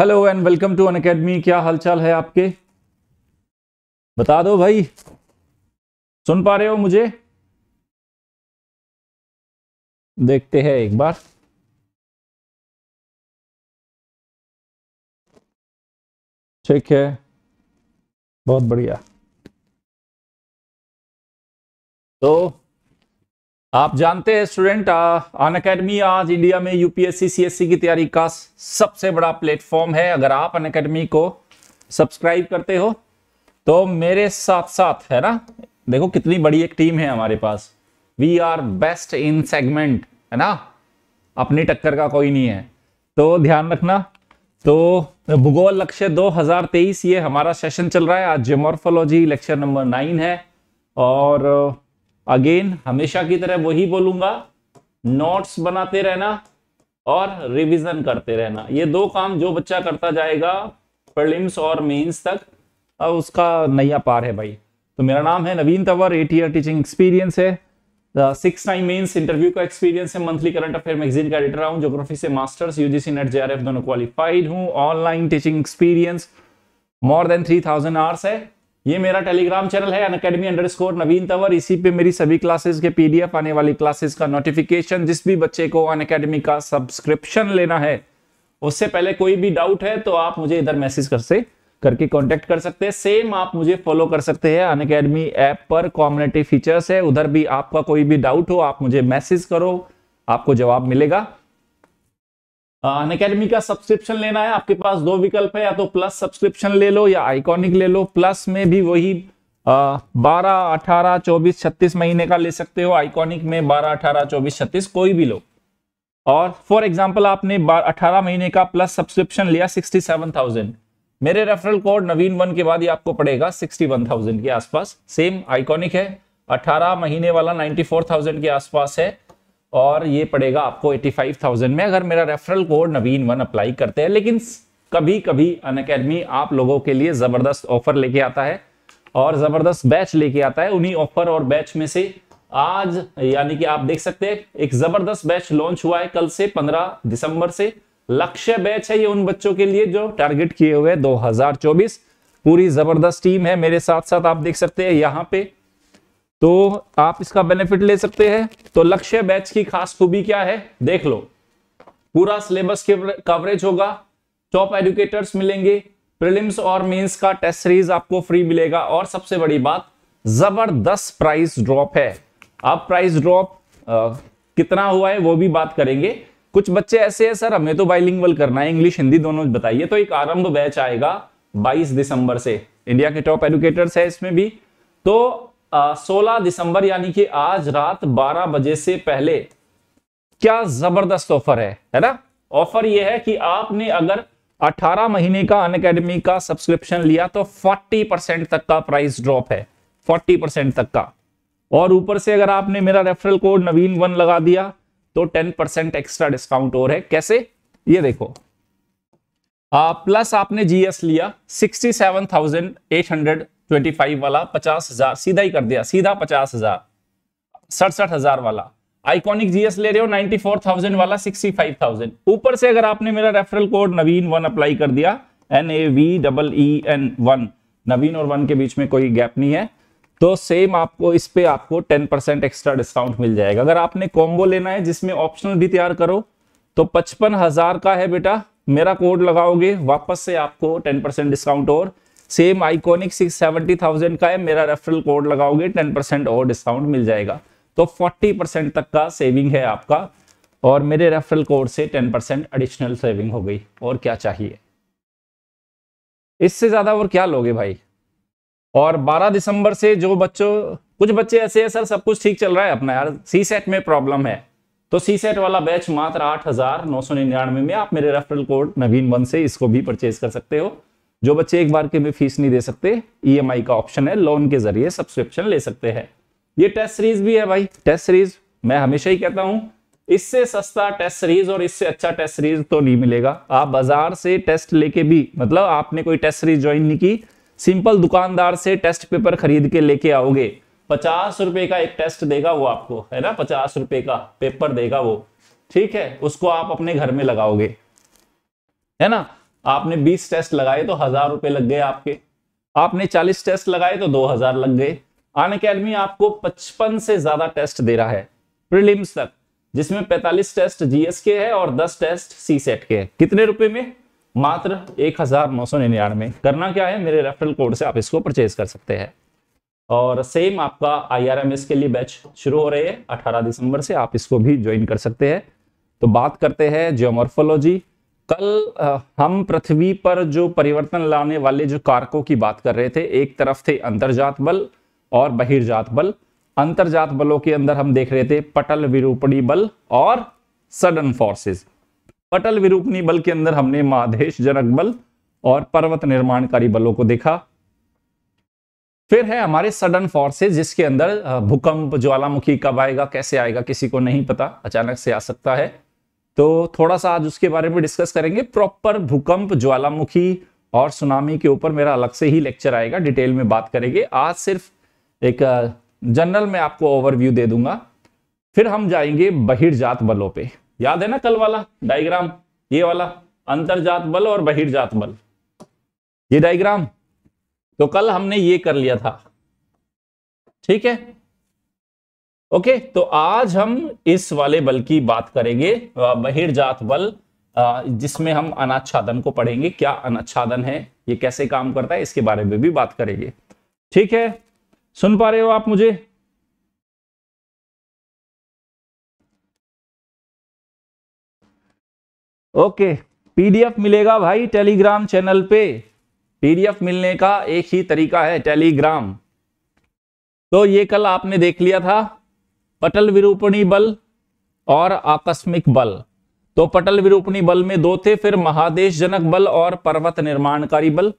Hello and welcome to Unacademy क्या हालचाल है आपके बता दो भाई सुन पा रहे हो मुझे देखते हैं एक बार ठीक है बहुत बढ़िया तो आप जानते हैं स्टूडेंट अन अकेडमी आज इंडिया में यूपीएससी सीएससी की तैयारी का सबसे बड़ा प्लेटफॉर्म है अगर आप अन अकेडमी को सब्सक्राइब करते हो तो मेरे साथ साथ है ना देखो कितनी बड़ी एक टीम है हमारे पास we are best in segment है ना अपनी टक्कर का कोई नहीं है तो ध्यान रखना तो भूगोल लक्ष्य 2023 ये हमारा सेशन चल रहा है आज जेमोरफोलॉजी लेक्चर नंबर नाइन है और अगेन हमेशा की तरह वही बोलूंगा नोट्स बनाते रहना और रिवीजन करते रहना ये दो काम जो बच्चा करता जाएगा प्रलिम्स और मेंस तक अब उसका नया पार है भाई तो मेरा नाम है Naveen Tanwar eight year teaching experience है सिक्स टाइम मेंस इंटरव्यू का एक्सपीरियंस है मंथली करंट अफेयर मैगजीन का एडिटर हूँ जोग्राफी से masters U UGC NET J दोनों क्वालिफाइड हूँ online teaching experience more than three hours है ये मेरा टेलीग्राम चैनल है Unacademy underscore Naveen Tanwar इसी पे मेरी सभी क्लासेस के पीडीएफ आने वाली क्लासेस का नोटिफिकेशन जिस भी बच्चे को अन अकेडमी का सब्सक्रिप्शन लेना है उससे पहले कोई भी डाउट है तो आप मुझे इधर मैसेज कर से करके कांटेक्ट कर सकते हैं सेम आप मुझे फॉलो कर सकते हैं अन अकेडमी ऐप पर कॉम्युनिटी फीचर्स है उधर भी आपका कोई भी डाउट हो आप मुझे मैसेज करो आपको जवाब मिलेगा अन अकेडमी का सब्सक्रिप्शन लेना है आपके पास दो विकल्प है या तो प्लस सब्सक्रिप्शन ले लो या आइकॉनिक ले लो प्लस में भी वही बारह अठारह चौबीस छत्तीस महीने का ले सकते हो आइकॉनिक में बारह अठारह चौबीस छत्तीस कोई भी लो और फॉर एग्जाम्पल आपने अठारह महीने का प्लस सब्सक्रिप्शन लिया सिक्सटी सेवन थाउजेंड मेरे रेफरल कोड नवीन वन के बाद ही आपको पड़ेगा सिक्सटी वन थाउजेंड के आसपास सेम आइकॉनिक है अठारह महीने वाला नाइन्टी फोर थाउजेंड के आसपास है और ये पड़ेगा आपको 85,000 में अगर मेरा referral code Naveen one apply करते हैं लेकिन कभी कभी अन अकेडमी आप लोगों के लिए ज़बरदस्त ऑफर लेके आता है और ज़बरदस्त बैच लेके आता है उन्हीं ऑफर और बैच में से आज यानी कि आप देख सकते हैं एक ज़बरदस्त बैच लॉन्च हुआ है कल से 15 दिसंबर से लक्ष्य बैच है ये उन बच्चों के लिए जो टारगेट किए हुए दो पूरी ज़बरदस्त टीम है मेरे साथ साथ आप देख सकते हैं यहाँ पे तो आप इसका बेनिफिट ले सकते हैं तो लक्ष्य बैच की खास खूबी क्या है देख लो पूरा सिलेबस कवरेज होगा टॉप एडुकेटर्स मिलेंगे प्रिलिम्स और मेंस का टेस्ट सीरीज आपको फ्री मिलेगा और सबसे बड़ी बात जबरदस्त प्राइस ड्रॉप है अब प्राइस ड्रॉप कितना हुआ है वो भी बात करेंगे कुछ बच्चे ऐसे हैं सर हमें तो बाइलिंग करना है इंग्लिश हिंदी दोनों बताइए तो एक आरंभ बैच आएगा 22 दिसंबर से इंडिया के टॉप एडुकेटर्स है इसमें भी तो सोलह दिसंबर यानी कि आज रात बारह बजे से पहले क्या जबरदस्त ऑफर है है ना ऑफर यह है कि आपने अगर 18 महीने का अन अकेडमी का सब्सक्रिप्शन लिया तो 40 परसेंट तक का प्राइस ड्रॉप है 40 परसेंट तक का और ऊपर से अगर आपने मेरा रेफरल कोड नवीन वन लगा दिया तो 10 परसेंट एक्स्ट्रा डिस्काउंट और है कैसे ये देखो आ, प्लस आपने जीएस लिया सिक्सटी ट्वेंटी फाइव वाला पचास हजार सीधा ही कर दिया सीधा पचास हजार सड़सठ हजार वाला आइकॉनिक जीएस ले रहे हो नाइनटी फोर थाउजेंड वाला सिक्सटी फाइव थाउजेंड ऊपर से अगर आपने मेरा referral code Naveen one apply कर दिया N A V double E N one Naveen और वन के बीच में कोई गैप नहीं है तो सेम आपको इस पे आपको टेन परसेंट एक्स्ट्रा डिस्काउंट मिल जाएगा अगर आपने कॉम्बो लेना है जिसमें ऑप्शनल भी तैयार करो तो पचपन हजार का है बेटा मेरा कोड लगाओगे वापस से आपको टेन परसेंट डिस्काउंट और same iconic six seventy thousand का है मेरा रेफरल कोड लगाओगे टेन परसेंट और डिस्काउंट मिल जाएगा तो फोर्टी परसेंट तक का सेविंग है आपका और मेरे रेफरल कोड से टेन परसेंट एडिशनल सेविंग हो गई और क्या चाहिए इससे ज़्यादा और क्या लोगे भाई और बारह दिसंबर से जो बच्चों कुछ बच्चे ऐसे हैं सर सब कुछ ठीक चल रहा है अपना यार सी सेट में प्रॉब्लम है तो सी सेट वाला बैच मात्र आठ हजार नौ सौ निन्यानवे में आप मेरे रेफरल कोड नवीन वन से इसको भी परचेज कर सकते हो जो बच्चे एक बार के भी फीस नहीं दे सकते ईएमआई e का ऑप्शन है लोन के जरिए सब्सक्रिप्शन ले सकते हैं ये टेस्ट सीरीज भी है भाई टेस्ट सीरीज मैं हमेशा ही कहता हूं इससे सस्ता टेस्ट सीरीज और इससे अच्छा टेस्ट सीरीज तो नहीं मिलेगा आप बाजार से टेस्ट लेके भी मतलब आपने कोई टेस्ट सीरीज ज्वाइन नहीं की सिंपल दुकानदार से टेस्ट पेपर खरीद के लेके आओगे पचास रुपए का एक टेस्ट देगा वो आपको है ना पचास रुपए का पेपर देगा वो ठीक है उसको आप अपने घर में लगाओगे है ना आपने 20 टेस्ट लगाए तो हजार रुपए लग गए आपके आपने 40 टेस्ट लगाए तो 2000 लग गए अन अकेडमी आपको 55 से ज्यादा टेस्ट दे रहा है प्रीलिम्स तक जिसमें 45 टेस्ट जीएस के है और 10 टेस्ट सी सेट के है कितने रुपए में मात्र एक हजार नौ सौ निन्यानवे करना क्या है मेरे रेफरल कोड से आप इसको परचेज कर सकते हैं और सेम आपका आई के लिए बैच शुरू हो रही है अठारह दिसंबर से आप इसको भी ज्वाइन कर सकते हैं तो बात करते हैं जियोमोर्फोलॉजी कल हम पृथ्वी पर जो परिवर्तन लाने वाले जो कारकों की बात कर रहे थे एक तरफ थे अंतर्जात बल और बहिर्जात बल अंतर्जात बलों के अंदर हम देख रहे थे पटल विरूपणी बल और सडन फोर्सेस पटल विरूपणी बल के अंदर हमने माधेश जनक बल और पर्वत निर्माणकारी बलों को देखा फिर है हमारे सडन फोर्सेस जिसके अंदर भूकंप ज्वालामुखी कब आएगा कैसे आएगा किसी को नहीं पता अचानक से आ सकता है तो थोड़ा सा आज उसके बारे में डिस्कस करेंगे प्रॉपर भूकंप ज्वालामुखी और सुनामी के ऊपर मेरा अलग से ही लेक्चर आएगा डिटेल में बात करेंगे आज सिर्फ एक जनरल में आपको ओवरव्यू दे दूंगा फिर हम जाएंगे बहिर्जात बलों पे याद है ना कल वाला डायग्राम ये वाला अंतरजात बल और बहिर्जात बल ये डायग्राम तो कल हमने ये कर लिया था ठीक है ओके तो आज हम इस वाले बल की बात करेंगे बहिर्जात बल जिसमें हम अनाच्छादन को पढ़ेंगे क्या अनाच्छादन है ये कैसे काम करता है इसके बारे में भी बात करेंगे ठीक है सुन पा रहे हो आप मुझे ओके पीडीएफ मिलेगा भाई टेलीग्राम चैनल पे पीडीएफ मिलने का एक ही तरीका है टेलीग्राम तो ये कल आपने देख लिया था पटल विरूपणी बल और आकस्मिक बल तो पटल विरूपणी बल में दो थे फिर महादेश जनक बल और पर्वत निर्माणकारी बल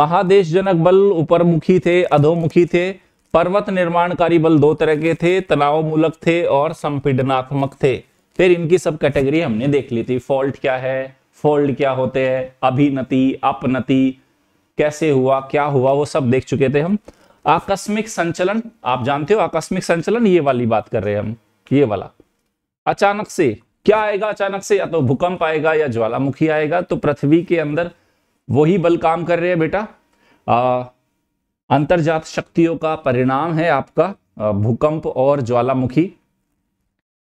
महादेश जनक बल उपरमुखी थे अधोमुखी थे पर्वत निर्माणकारी बल दो तरह के थे तनाव मूलक थे और संपीडनात्मक थे फिर इनकी सब कैटेगरी हमने देख ली थी फॉल्ट क्या है फोल्ड क्या होते हैं अभिनति अपनति कैसे हुआ क्या हुआ वो सब देख चुके थे हम आकस्मिक संचलन आप जानते हो आकस्मिक संचलन ये वाली बात कर रहे हैं हम ये वाला अचानक से क्या आएगा अचानक से या तो भूकंप आएगा या ज्वालामुखी आएगा तो पृथ्वी के अंदर वही बल काम कर रहे हैं बेटा आ, अंतर्जात शक्तियों का परिणाम है आपका भूकंप और ज्वालामुखी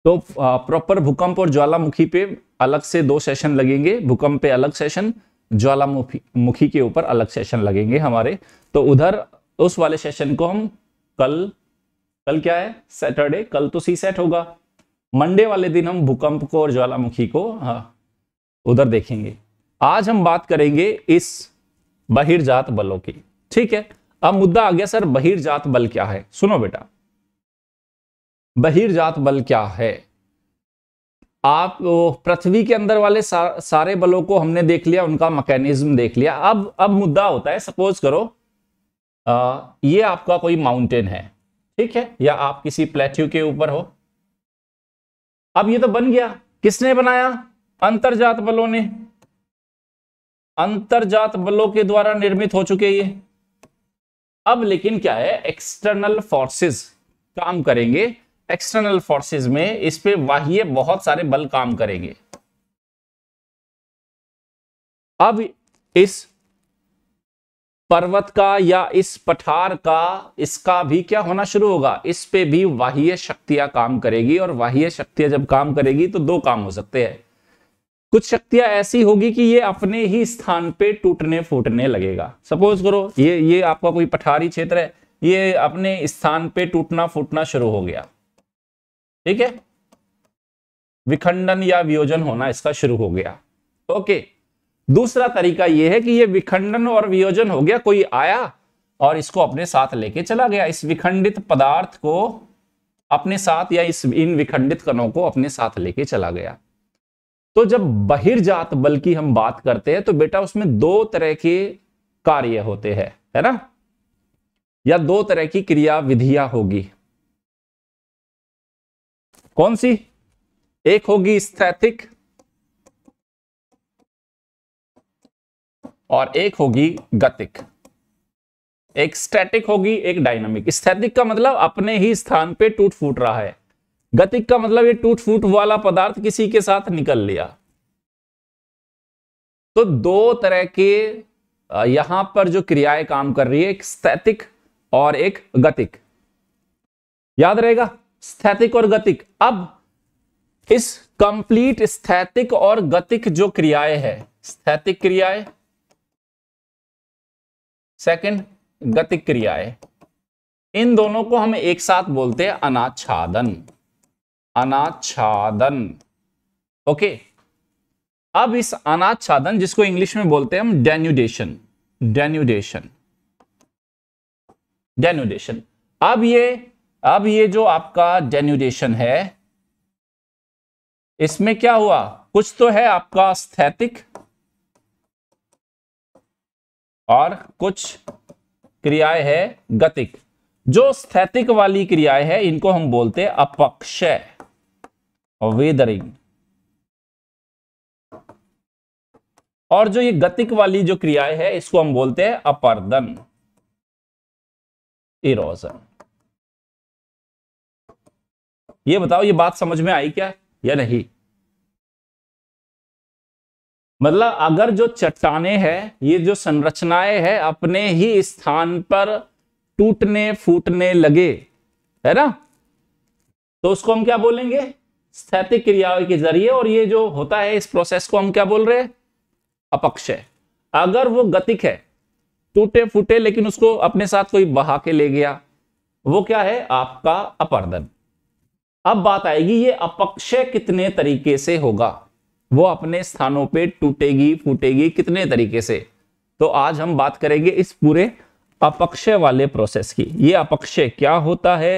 तो प्रॉपर भूकंप और ज्वालामुखी पे अलग से दो सेशन लगेंगे भूकंप पे अलग सेशन ज्वालामुखी मुखी के ऊपर अलग सेशन लगेंगे हमारे तो उधर तो उस वाले सेशन को हम कल कल क्या है सैटरडे कल तो सी सेट होगा मंडे वाले दिन हम भूकंप को और ज्वालामुखी को हाँ उधर देखेंगे आज हम बात करेंगे इस बहिर्जात बलों की ठीक है अब मुद्दा आ गया सर बहिर्जात बल क्या है सुनो बेटा बहिर्जात बल क्या है आप पृथ्वी के अंदर वाले सारे बलों को हमने देख लिया उनका मैकेनिज्म देख लिया अब अब मुद्दा होता है सपोज करो आ, ये आपका कोई माउंटेन है ठीक है या आप किसी प्लेट्यू के ऊपर हो अब ये तो बन गया किसने बनाया अंतरजात बलों ने अंतरजात बलों के द्वारा निर्मित हो चुके ये अब लेकिन क्या है एक्सटर्नल फोर्सेस काम करेंगे एक्सटर्नल फोर्सेस में इस पे बाह्य बहुत सारे बल काम करेंगे अब इस पर्वत का या इस पठार का इसका भी क्या होना शुरू होगा इस पे भी वाह्य शक्तियां काम करेगी और वाह्य शक्तियां जब काम करेगी तो दो काम हो सकते हैं कुछ शक्तियां ऐसी होगी कि ये अपने ही स्थान पे टूटने फूटने लगेगा सपोज करो ये ये आपका कोई पठारी क्षेत्र है ये अपने स्थान पे टूटना फूटना शुरू हो गया ठीक है विखंडन या वियोजन होना इसका शुरू हो गया ओके दूसरा तरीका यह है कि यह विखंडन और वियोजन हो गया कोई आया और इसको अपने साथ लेके चला गया इस विखंडित पदार्थ को अपने साथ या इस इन विखंडित कणों को अपने साथ लेके चला गया तो जब बहिर्जात बल की हम बात करते हैं तो बेटा उसमें दो तरह के कार्य होते हैं है ना या दो तरह की क्रिया विधियां होगी कौन सी एक होगी स्थैतिक और एक होगी गतिक एक स्टैटिक होगी एक डायनामिक स्थैतिक का मतलब अपने ही स्थान पे टूट फूट रहा है गतिक का मतलब ये टूट फूट वाला पदार्थ किसी के साथ निकल लिया तो दो तरह के यहां पर जो क्रियाएं काम कर रही है एक स्थैतिक और एक गतिक याद रहेगा स्थैतिक और गतिक अब इस कंप्लीट स्थैतिक और गतिक जो क्रियाएं है स्थैतिक क्रियाएं सेकंड गतिक क्रियाएं इन दोनों को हम एक साथ बोलते हैं अनाच्छादन अनाच्छादन ओके अब इस अनाच्छादन जिसको इंग्लिश में बोलते हैं हम डेन्यूडेशन डेन्यूडेशन डेन्यूडेशन अब ये अब ये जो आपका डेन्यूडेशन है इसमें क्या हुआ कुछ तो है आपका स्थैतिक और कुछ क्रियाएं है गतिक जो स्थैतिक वाली क्रियाएं है इनको हम बोलते हैं अपक्षय वेदरिंग और जो ये गतिक वाली जो क्रियाएं है इसको हम बोलते हैं अपर्दन इरोजन ये बताओ ये बात समझ में आई क्या या नहीं मतलब अगर जो चट्टाने हैं ये जो संरचनाएं हैं अपने ही स्थान पर टूटने फूटने लगे है ना तो उसको हम क्या बोलेंगे स्थैतिक क्रियाओं के जरिए और ये जो होता है इस प्रोसेस को हम क्या बोल रहे हैं अपक्षय अगर वो गतिक है टूटे फूटे लेकिन उसको अपने साथ कोई बहा के ले गया वो क्या है आपका अपर्दन अब बात आएगी ये अपक्षय कितने तरीके से होगा वो अपने स्थानों पे टूटेगी फूटेगी कितने तरीके से तो आज हम बात करेंगे इस पूरे अपक्षय वाले प्रोसेस की ये अपक्षय क्या होता है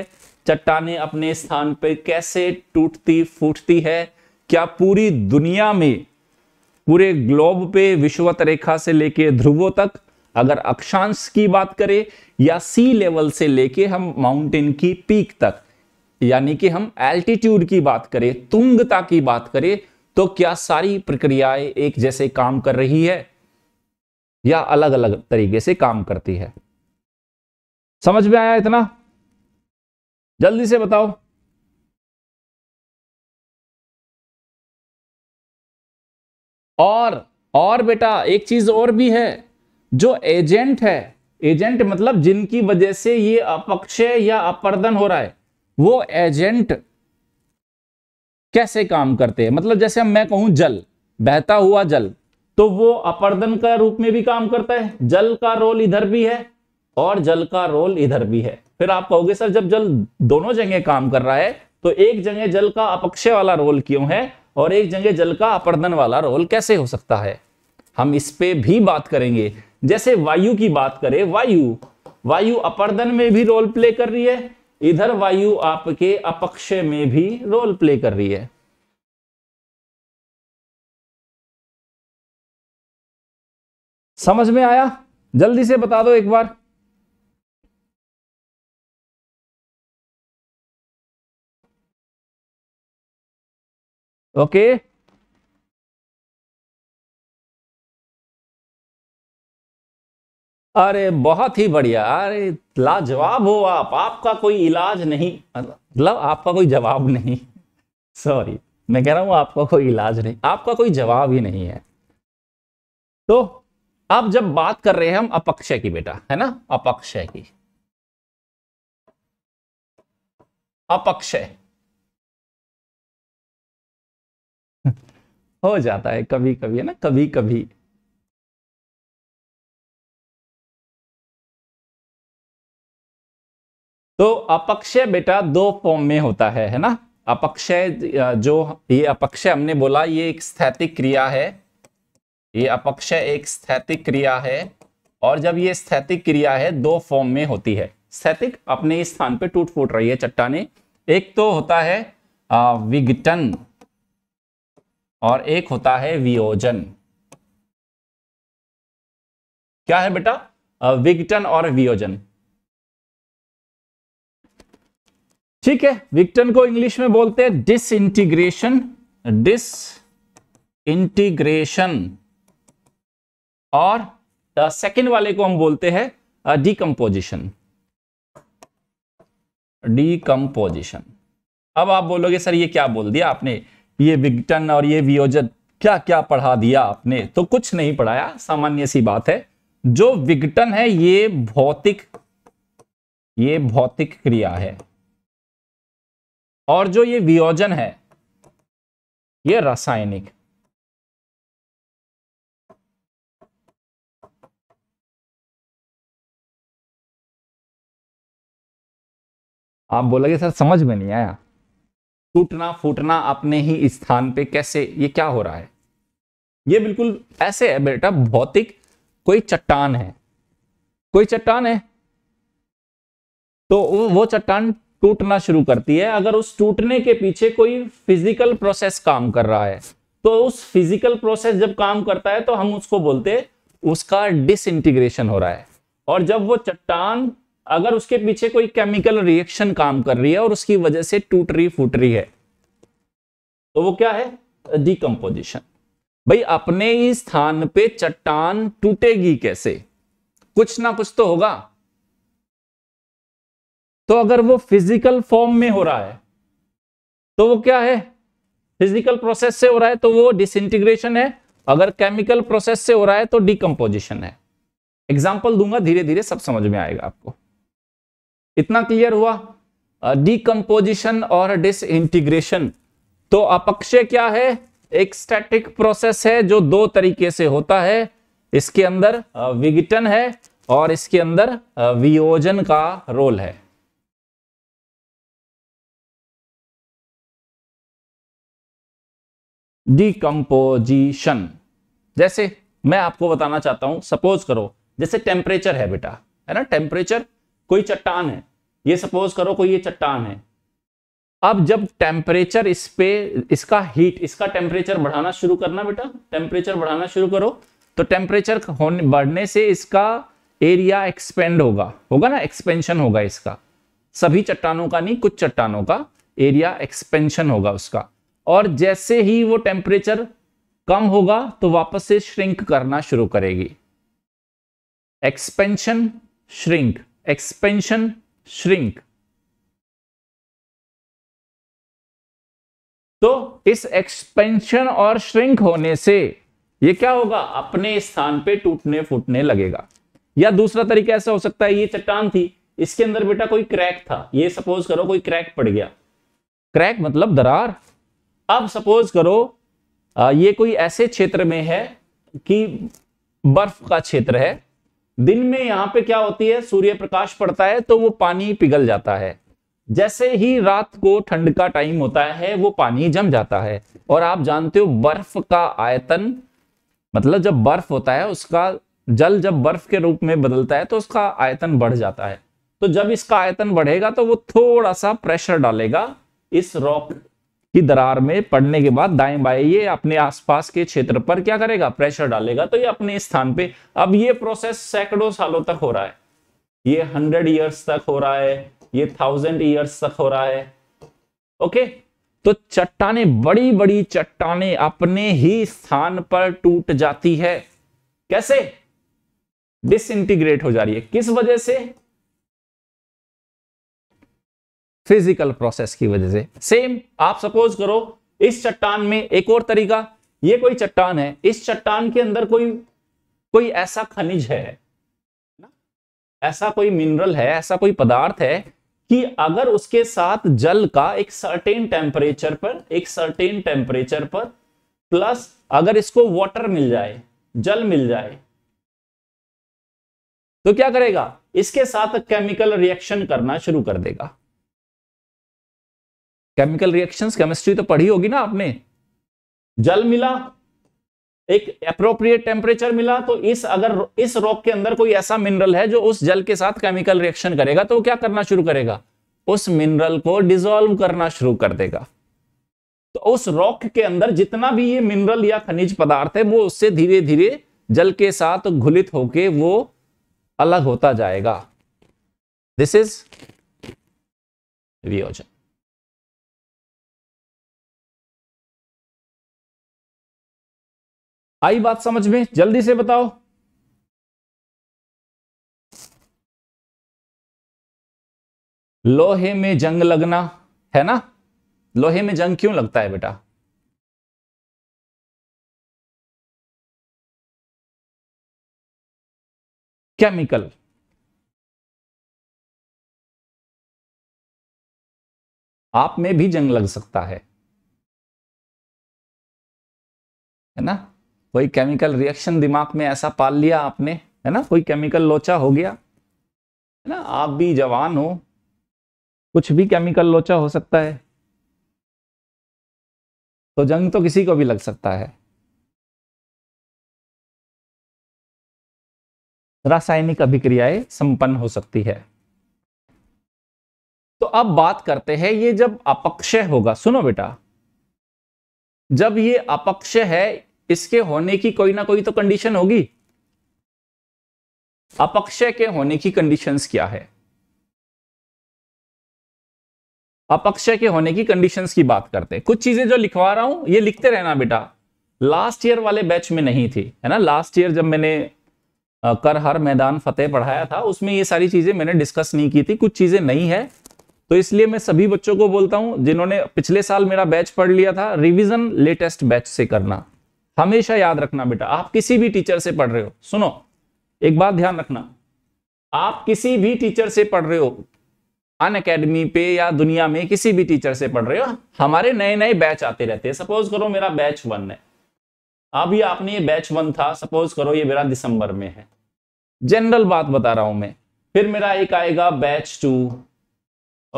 चट्टाने अपने स्थान पे कैसे टूटती फूटती है क्या पूरी दुनिया में पूरे ग्लोब पे विश्वत रेखा से लेके ध्रुवों तक अगर अक्षांश की बात करें या सी लेवल से लेके हम माउंटेन की पीक तक यानी कि हम एल्टीट्यूड की बात करें तुंगता की बात करें तो क्या सारी प्रक्रियाएं एक जैसे काम कर रही है या अलग अलग तरीके से काम करती है समझ में आया इतना जल्दी से बताओ और और बेटा एक चीज और भी है जो एजेंट है एजेंट मतलब जिनकी वजह से ये अपक्षय या अपर्दन हो रहा है वो एजेंट कैसे काम करते हैं मतलब जैसे हम मैं कहूं जल बहता हुआ जल तो वो अपर्दन का रूप में भी काम करता है जल का रोल इधर भी है और जल का रोल इधर भी है फिर आप कहोगे सर जब जल दोनों जगह काम कर रहा है तो एक जगह जल का अपक्षय वाला रोल क्यों है और एक जगह जल का अपर्दन वाला रोल कैसे हो सकता है हम इस पे भी बात करेंगे जैसे वायु की बात करें वायु वायु अपर्दन में भी रोल प्ले कर रही है इधर वायु आपके अपक्षय में भी रोल प्ले कर रही है समझ में आया जल्दी से बता दो एक बार ओके okay. अरे बहुत ही बढ़िया अरे लाजवाब हो आप आपका कोई इलाज नहीं मतलब आपका कोई जवाब नहीं सॉरी मैं कह रहा हूं आपका कोई इलाज नहीं आपका कोई जवाब ही नहीं है तो आप जब बात कर रहे हैं हम अपक्षय की बेटा है ना अपक्षय की अपक्षय हो जाता है कभी कभी है ना कभी कभी तो अपक्षय बेटा दो फॉर्म में होता है है ना अपक्षय जो ये अपक्षय हमने बोला ये एक स्थैतिक क्रिया है ये अपक्षय एक स्थैतिक क्रिया है और जब ये स्थैतिक क्रिया है दो फॉर्म में होती है स्थैतिक अपने स्थान पे टूट फूट रही है चट्टाने एक तो होता है विघटन और एक होता है वियोजन क्या है बेटा विघटन और वियोजन ठीक है विक्टन को इंग्लिश में बोलते हैं डिस इंटीग्रेशन डिस इंटीग्रेशन और सेकेंड वाले को हम बोलते हैं डीकम्पोजिशन uh, डीकम्पोजिशन अब आप बोलोगे सर ये क्या बोल दिया आपने ये विघटन और ये वियोजन क्या क्या पढ़ा दिया आपने तो कुछ नहीं पढ़ाया सामान्य सी बात है जो विघटन है ये भौतिक ये भौतिक क्रिया है और जो ये वियोजन है ये रासायनिक आप बोलोगे सर समझ में नहीं आया टूटना फूटना अपने ही स्थान पे कैसे ये क्या हो रहा है ये बिल्कुल ऐसे है बेटा भौतिक कोई चट्टान है कोई चट्टान है तो वो चट्टान टूटना शुरू करती है अगर उस टूटने के पीछे कोई फिजिकल प्रोसेस काम कर रहा है तो उस फिजिकल प्रोसेस जब काम करता है तो हम उसको बोलते उसका उसका डिसइंटीग्रेशन हो रहा है और जब वो चट्टान अगर उसके पीछे कोई केमिकल रिएक्शन काम कर रही है और उसकी वजह से टूट रही फूट रही है तो वो क्या है डिकम्पोजिशन भाई अपने ही स्थान पे चट्टान टूटेगी कैसे कुछ ना कुछ तो होगा तो अगर वो फिजिकल फॉर्म में हो रहा है तो वो क्या है फिजिकल प्रोसेस से हो रहा है तो वो डिसइंटीग्रेशन है अगर केमिकल प्रोसेस से हो रहा है तो डिकम्पोजिशन है एग्जाम्पल दूंगा धीरे धीरे सब समझ में आएगा आपको इतना क्लियर हुआ डिकम्पोजिशन और डिसइंटीग्रेशन तो अपक्षय क्या है एक स्टैटिक प्रोसेस है जो दो तरीके से होता है इसके अंदर विघटन है और इसके अंदर वियोजन का रोल है डिकम्पोजिशन जैसे मैं आपको बताना चाहता हूं सपोज करो जैसे टेम्परेचर है बेटा है ना टेम्परेचर कोई चट्टान है ये सपोज करो कोई ये चट्टान है अब जब टेम्परेचर इस पे इसका हीट इसका टेम्परेचर बढ़ाना शुरू करना बेटा टेम्परेचर बढ़ाना शुरू करो तो टेम्परेचर होने बढ़ने से इसका एरिया एक्सपेंड होगा होगा ना एक्सपेंशन होगा इसका सभी चट्टानों का नहीं कुछ चट्टानों का एरिया एक्सपेंशन होगा उसका और जैसे ही वो टेम्परेचर कम होगा तो वापस से श्रिंक करना शुरू करेगी एक्सपेंशन श्रिंक एक्सपेंशन श्रिंक तो इस एक्सपेंशन और श्रिंक होने से ये क्या होगा अपने स्थान पे टूटने फूटने लगेगा या दूसरा तरीका ऐसा हो सकता है ये चट्टान थी इसके अंदर बेटा कोई क्रैक था ये सपोज करो कोई क्रैक पड़ गया क्रैक मतलब दरार अब सपोज करो ये कोई ऐसे क्षेत्र में है कि बर्फ का क्षेत्र है दिन में यहां पे क्या होती है सूर्य प्रकाश पड़ता है तो वो पानी पिघल जाता है जैसे ही रात को ठंड का टाइम होता है वो पानी जम जाता है और आप जानते हो बर्फ का आयतन मतलब जब बर्फ होता है उसका जल जब बर्फ के रूप में बदलता है तो उसका आयतन बढ़ जाता है तो जब इसका आयतन बढ़ेगा तो वो थोड़ा सा प्रेशर डालेगा इस रॉक कि दरार में पड़ने के बाद दाएं बाएं ये अपने आसपास के क्षेत्र पर क्या करेगा प्रेशर डालेगा तो ये अपने स्थान पे अब ये प्रोसेस सैकड़ों सालों तक हो रहा है ये हंड्रेड ईयर्स तक हो रहा है ये थाउजेंड ईयर्स तक हो रहा है ओके तो चट्टाने बड़ी बड़ी चट्टाने अपने ही स्थान पर टूट जाती है कैसे डिसइंटीग्रेट हो जा रही है किस वजह से फिजिकल प्रोसेस की वजह से सेम आप सपोज करो इस चट्टान में एक और तरीका ये कोई चट्टान है इस चट्टान के अंदर कोई कोई ऐसा खनिज है ना ऐसा कोई मिनरल है ऐसा कोई पदार्थ है कि अगर उसके साथ जल का एक सर्टेन टेम्परेचर पर एक सर्टेन टेम्परेचर पर प्लस अगर इसको वाटर मिल जाए जल मिल जाए तो क्या करेगा इसके साथ केमिकल रिएक्शन करना शुरू कर देगा केमिकल रिएक्शंस केमिस्ट्री तो पढ़ी होगी ना आपने जल मिला एक अप्रोप्रिएट टेम्परेचर मिला तो इस अगर इस रॉक के अंदर कोई ऐसा मिनरल है जो उस जल के साथ केमिकल रिएक्शन करेगा तो क्या करना शुरू करेगा उस मिनरल को डिजोल्व करना शुरू कर देगा तो उस रॉक के अंदर जितना भी ये मिनरल या खनिज पदार्थ है वो उससे धीरे धीरे जल के साथ घुलित होके वो अलग होता जाएगा दिस इज वियोजन आई बात समझ में जल्दी से बताओ लोहे में जंग लगना है ना लोहे में जंग क्यों लगता है बेटा केमिकल आप में भी जंग लग सकता है है ना कोई केमिकल रिएक्शन दिमाग में ऐसा पाल लिया आपने है ना कोई केमिकल लोचा हो गया है ना आप भी जवान हो कुछ भी केमिकल लोचा हो सकता है तो जंग तो किसी को भी लग सकता है रासायनिक अभिक्रियाएं संपन्न हो सकती है तो अब बात करते हैं ये जब अपक्षय होगा सुनो बेटा जब ये अपक्षय है इसके होने की कोई ना कोई तो कंडीशन होगी अपक्षय के होने की कंडीशंस क्या है अपक्षय के होने की कंडीशंस की बात करते हैं कुछ चीजें जो लिखवा रहा हूं ये लिखते रहना बेटा लास्ट ईयर वाले बैच में नहीं थी है ना लास्ट ईयर जब मैंने कर हर मैदान फतेह पढ़ाया था उसमें ये सारी चीजें मैंने डिस्कस नहीं की थी कुछ चीजें नहीं है तो इसलिए मैं सभी बच्चों को बोलता हूं जिन्होंने पिछले साल मेरा बैच पढ़ लिया था रिवीजन लेटेस्ट बैच से करना हमेशा याद रखना बेटा आप किसी भी टीचर से पढ़ रहे हो सुनो एक बात ध्यान रखना आप किसी भी टीचर से पढ़ रहे हो अन अकेडमी पे या दुनिया में किसी भी टीचर से पढ़ रहे हो हमारे नए नए बैच आते रहते हैं सपोज करो मेरा बैच वन है अभी आपने ये बैच वन था सपोज करो ये मेरा दिसंबर में है जनरल बात बता रहा हूं मैं फिर मेरा एक आएगा बैच टू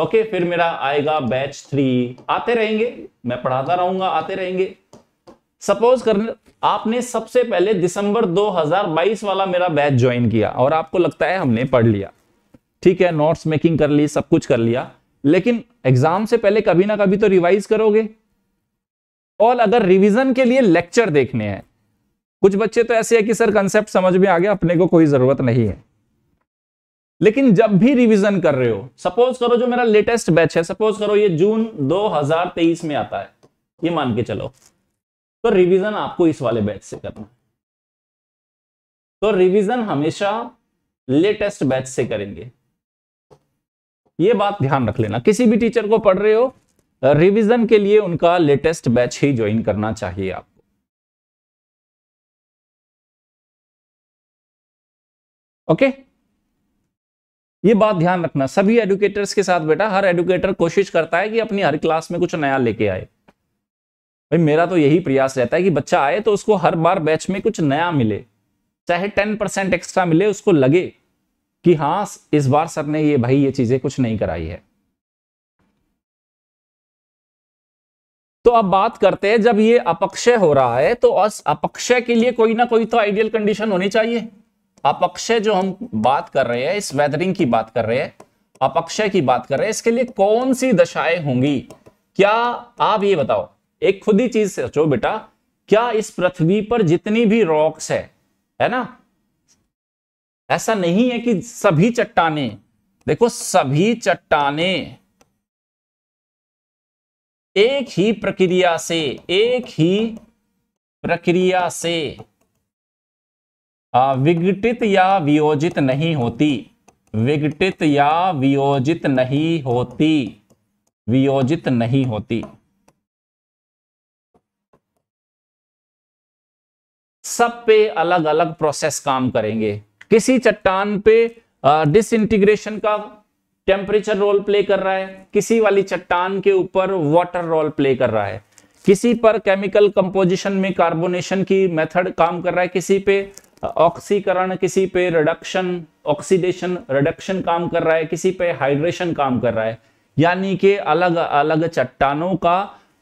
ओके फिर मेरा आएगा बैच थ्री आते रहेंगे मैं पढ़ाता रहूंगा आते रहेंगे सपोज कर आपने सबसे पहले दिसंबर 2022 वाला मेरा बैच ज्वाइन किया और आपको लगता है हमने पढ़ लिया ठीक है नोट्स मेकिंग कर ली सब कुछ कर लिया लेकिन एग्जाम से पहले कभी ना कभी तो रिवाइज करोगे और अगर रिवीजन के लिए लेक्चर देखने हैं कुछ बच्चे तो ऐसे है कि सर कंसेप्ट समझ में आ गया अपने को कोई जरूरत नहीं है लेकिन जब भी रिवीजन कर रहे हो सपोज करो जो मेरा लेटेस्ट बैच है सपोज करो ये जून 2023 में आता है ये मान के चलो तो रिवीजन आपको इस वाले बैच से करना है तो रिवीजन हमेशा लेटेस्ट बैच से करेंगे ये बात ध्यान रख लेना किसी भी टीचर को पढ़ रहे हो रिवीजन के लिए उनका लेटेस्ट बैच ही ज्वाइन करना चाहिए आप ओके okay? ये बात ध्यान रखना सभी एडुकेटर्स के साथ बेटा हर एडुकेटर कोशिश करता है कि अपनी हर क्लास में कुछ नया लेके आए भाई मेरा तो यही प्रयास रहता है कि बच्चा आए तो उसको हर बार बैच में कुछ नया मिले चाहे टेन परसेंट एक्स्ट्रा मिले उसको लगे कि हाँ इस बार सर ने ये भाई ये चीजें कुछ नहीं कराई है तो अब बात करते हैं जब ये अपक्षय हो रहा है तो उस अपक्षय के लिए कोई ना कोई तो आइडियल कंडीशन होनी चाहिए अपक्षय जो हम बात कर रहे हैं इस वेदरिंग की बात कर रहे हैं अपक्षय की बात कर रहे हैं इसके लिए कौन सी दशाएं होंगी क्या आप ये बताओ एक खुद ही चीज सोचो बेटा क्या इस पृथ्वी पर जितनी भी रॉक्स है है ना ऐसा नहीं है कि सभी चट्टाने देखो सभी चट्टाने एक ही प्रक्रिया से एक ही प्रक्रिया से विघटित या वियोजित नहीं होती विघटित या वियोजित नहीं होती वियोजित नहीं होती सब पे अलग अलग प्रोसेस काम करेंगे किसी चट्टान पे डिसइंटीग्रेशन का टेम्परेचर रोल प्ले कर रहा है किसी वाली चट्टान के ऊपर वाटर रोल प्ले कर रहा है किसी पर केमिकल कंपोजिशन में कार्बोनेशन की मेथड काम कर रहा है किसी पे ऑक्सीकरण किसी पे रिडक्शन ऑक्सीडेशन रिडक्शन काम कर रहा है किसी पे हाइड्रेशन काम कर रहा है यानी कि अलग अलग चट्टानों का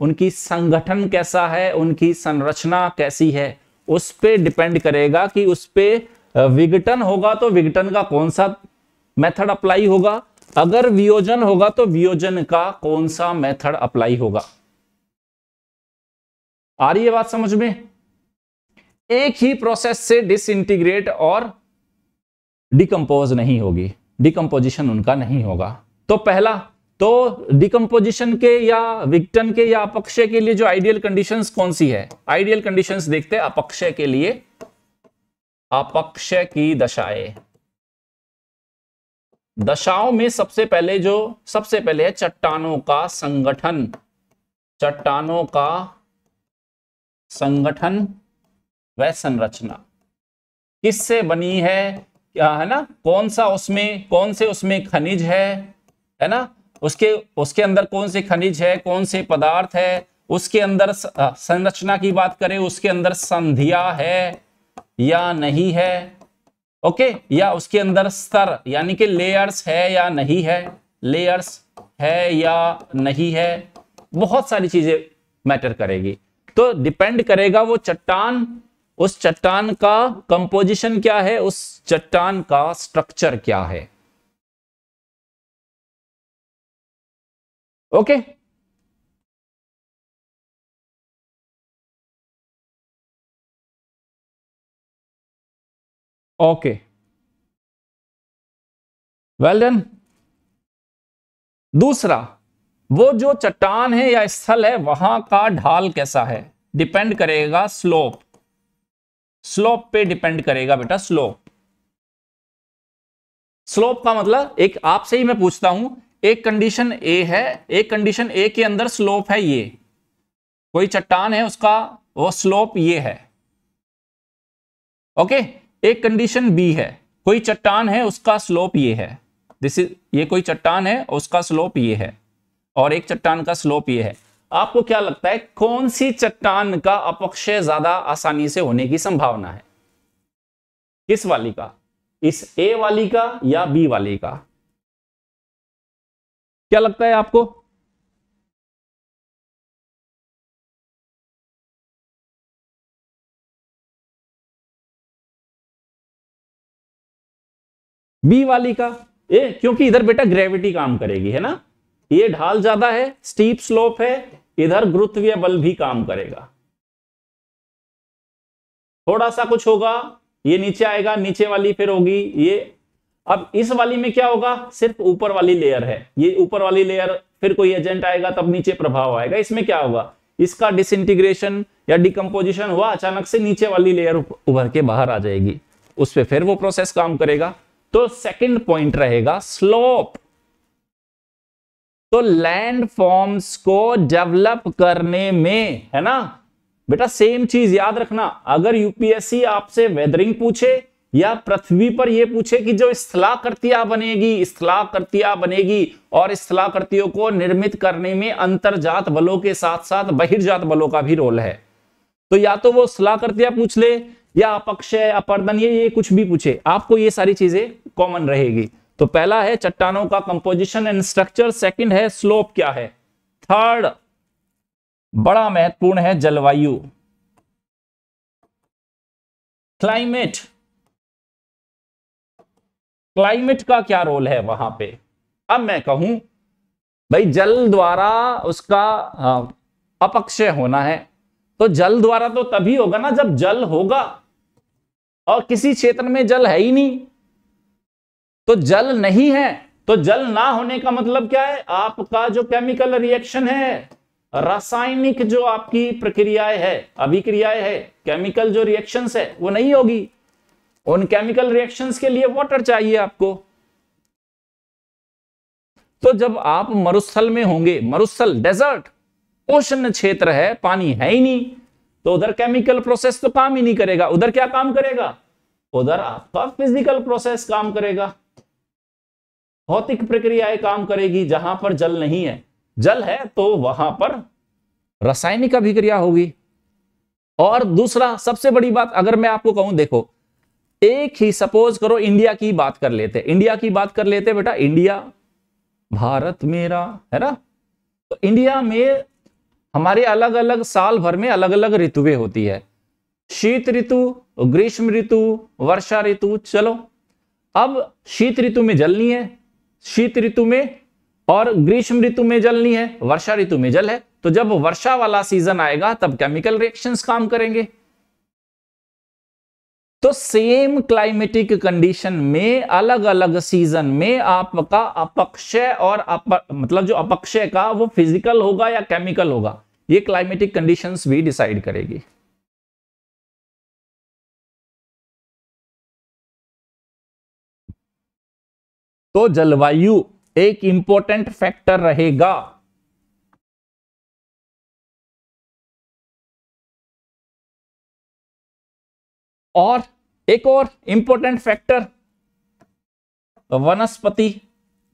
उनकी संगठन कैसा है उनकी संरचना कैसी है उस पर डिपेंड करेगा कि उस पर विघटन होगा तो विघटन का कौन सा मेथड अप्लाई होगा अगर वियोजन होगा तो वियोजन का कौन सा मेथड अप्लाई होगा आ रही है बात समझ में एक ही प्रोसेस से डिसइंटीग्रेट और डिकम्पोज नहीं होगी डिकम्पोजिशन उनका नहीं होगा तो पहला तो डिकम्पोजिशन के या विक्टन के या अपक्षय के लिए जो आइडियल कंडीशंस कौन सी है आइडियल कंडीशंस देखते हैं अपक्षय के लिए अपक्षय की दशाएं दशाओं में सबसे पहले जो सबसे पहले है चट्टानों का संगठन चट्टानों का संगठन व संरचना किससे बनी है क्या है ना कौन सा उसमें कौन से उसमें खनिज है है ना उसके उसके अंदर कौन से खनिज है कौन से पदार्थ है उसके अंदर संरचना की बात करें उसके अंदर संधिया है या नहीं है ओके या उसके अंदर स्तर यानी कि लेयर्स है या नहीं है लेयर्स है या नहीं है बहुत सारी चीजें मैटर करेगी तो डिपेंड करेगा वो चट्टान उस चट्टान का कंपोजिशन क्या है उस चट्टान का स्ट्रक्चर क्या है ओके ओके वेल देन दूसरा वो जो चट्टान है या स्थल है वहां का ढाल कैसा है डिपेंड करेगा स्लोप स्लोप पे डिपेंड करेगा बेटा स्लोप स्लोप का मतलब एक आपसे ही मैं पूछता हूं एक कंडीशन ए है एक कंडीशन ए के अंदर स्लोप है ये कोई चट्टान है उसका वो स्लोप ये है ओके एक कंडीशन बी है कोई चट्टान है उसका स्लोप ये है दिस इज ये कोई चट्टान है उसका स्लोप ये है और एक चट्टान का स्लोप ये है आपको क्या लगता है कौन सी चट्टान का अपक्षय ज्यादा आसानी से होने की संभावना है किस वाली का इस ए वाली का या बी वाली का क्या लगता है आपको बी वाली का ए क्योंकि इधर बेटा ग्रेविटी काम करेगी है ना ये ढाल ज्यादा है स्टीप स्लोप है इधर गुरुत्वीय बल भी काम करेगा थोड़ा सा कुछ होगा ये नीचे आएगा नीचे वाली फिर होगी ये अब इस वाली में क्या होगा सिर्फ ऊपर वाली लेयर है ये ऊपर वाली लेयर फिर कोई एजेंट आएगा तब नीचे प्रभाव आएगा इसमें क्या होगा इसका डिसइंटीग्रेशन या डिकम्पोजिशन हुआ अचानक से नीचे वाली लेयर उभर के बाहर आ जाएगी उस पर फिर वो प्रोसेस काम करेगा तो सेकंड पॉइंट रहेगा स्लोप तो लैंड फॉर्म्स को डेवलप करने में है ना बेटा सेम चीज याद रखना अगर यूपीएससी आपसे वेदरिंग पूछे या पृथ्वी पर यह पूछे कि जो स्थलाकृतिया बनेगी स्थलाकृतिया बनेगी और स्थलाकृतियों को निर्मित करने में अंतरजात बलों के साथ साथ बहिर्जात बलों का भी रोल है तो या तो वो स्थला पूछ ले या अपक्षय अपर्दन ये ये कुछ भी पूछे आपको ये सारी चीजें कॉमन रहेगी तो पहला है चट्टानों का कंपोजिशन एंड स्ट्रक्चर सेकंड है स्लोप क्या है थर्ड बड़ा महत्वपूर्ण है जलवायु क्लाइमेट क्लाइमेट का क्या रोल है वहां पे अब मैं कहूं भाई जल द्वारा उसका अपक्षय होना है तो जल द्वारा तो तभी होगा ना जब जल होगा और किसी क्षेत्र में जल है ही नहीं तो जल नहीं है तो जल ना होने का मतलब क्या है आपका जो केमिकल रिएक्शन है रासायनिक जो आपकी प्रक्रियाएं है अभिक्रियाएं है केमिकल जो रिएक्शंस है वो नहीं होगी उन केमिकल रिएक्शंस के लिए वाटर चाहिए आपको तो जब आप मरुस्थल में होंगे मरुस्थल डेजर्ट ओशन क्षेत्र है पानी है ही नहीं तो उधर केमिकल प्रोसेस तो काम ही नहीं करेगा उधर क्या काम करेगा उधर आपका फिजिकल प्रोसेस काम करेगा भौतिक प्रक्रियाएं काम करेगी जहां पर जल नहीं है जल है तो वहां पर रासायनिक अभिक्रिया होगी और दूसरा सबसे बड़ी बात अगर मैं आपको कहूं देखो एक ही सपोज करो इंडिया की बात कर लेते इंडिया की बात कर लेते बेटा इंडिया भारत मेरा है ना तो इंडिया में हमारे अलग अलग साल भर में अलग अलग ऋतुएं होती है शीत ऋतु ग्रीष्म ऋतु वर्षा ऋतु चलो अब शीत ऋतु में जल नहीं है शीत ऋतु में और ग्रीष्म ऋतु में जल नहीं है वर्षा ऋतु में जल है तो जब वर्षा वाला सीजन आएगा तब केमिकल रिएक्शंस काम करेंगे तो सेम क्लाइमेटिक कंडीशन में अलग अलग सीजन में आपका अपक्षय और अप, मतलब जो अपक्षय का वो फिजिकल होगा या केमिकल होगा ये क्लाइमेटिक कंडीशंस भी डिसाइड करेगी तो जलवायु एक इंपॉर्टेंट फैक्टर रहेगा और एक और इंपॉर्टेंट फैक्टर वनस्पति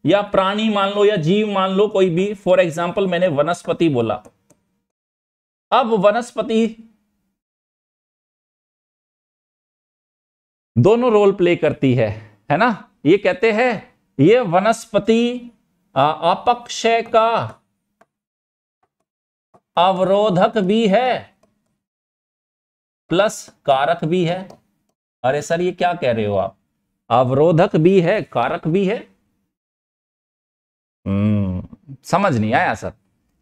या प्राणी मान लो या जीव मान लो कोई भी फॉर एग्जाम्पल मैंने वनस्पति बोला अब वनस्पति दोनों रोल प्ले करती है है ना ये कहते हैं ये वनस्पति अपक्षय का अवरोधक भी है प्लस कारक भी है अरे सर ये क्या कह रहे हो आप अवरोधक भी है कारक भी है हम्म, समझ नहीं आया सर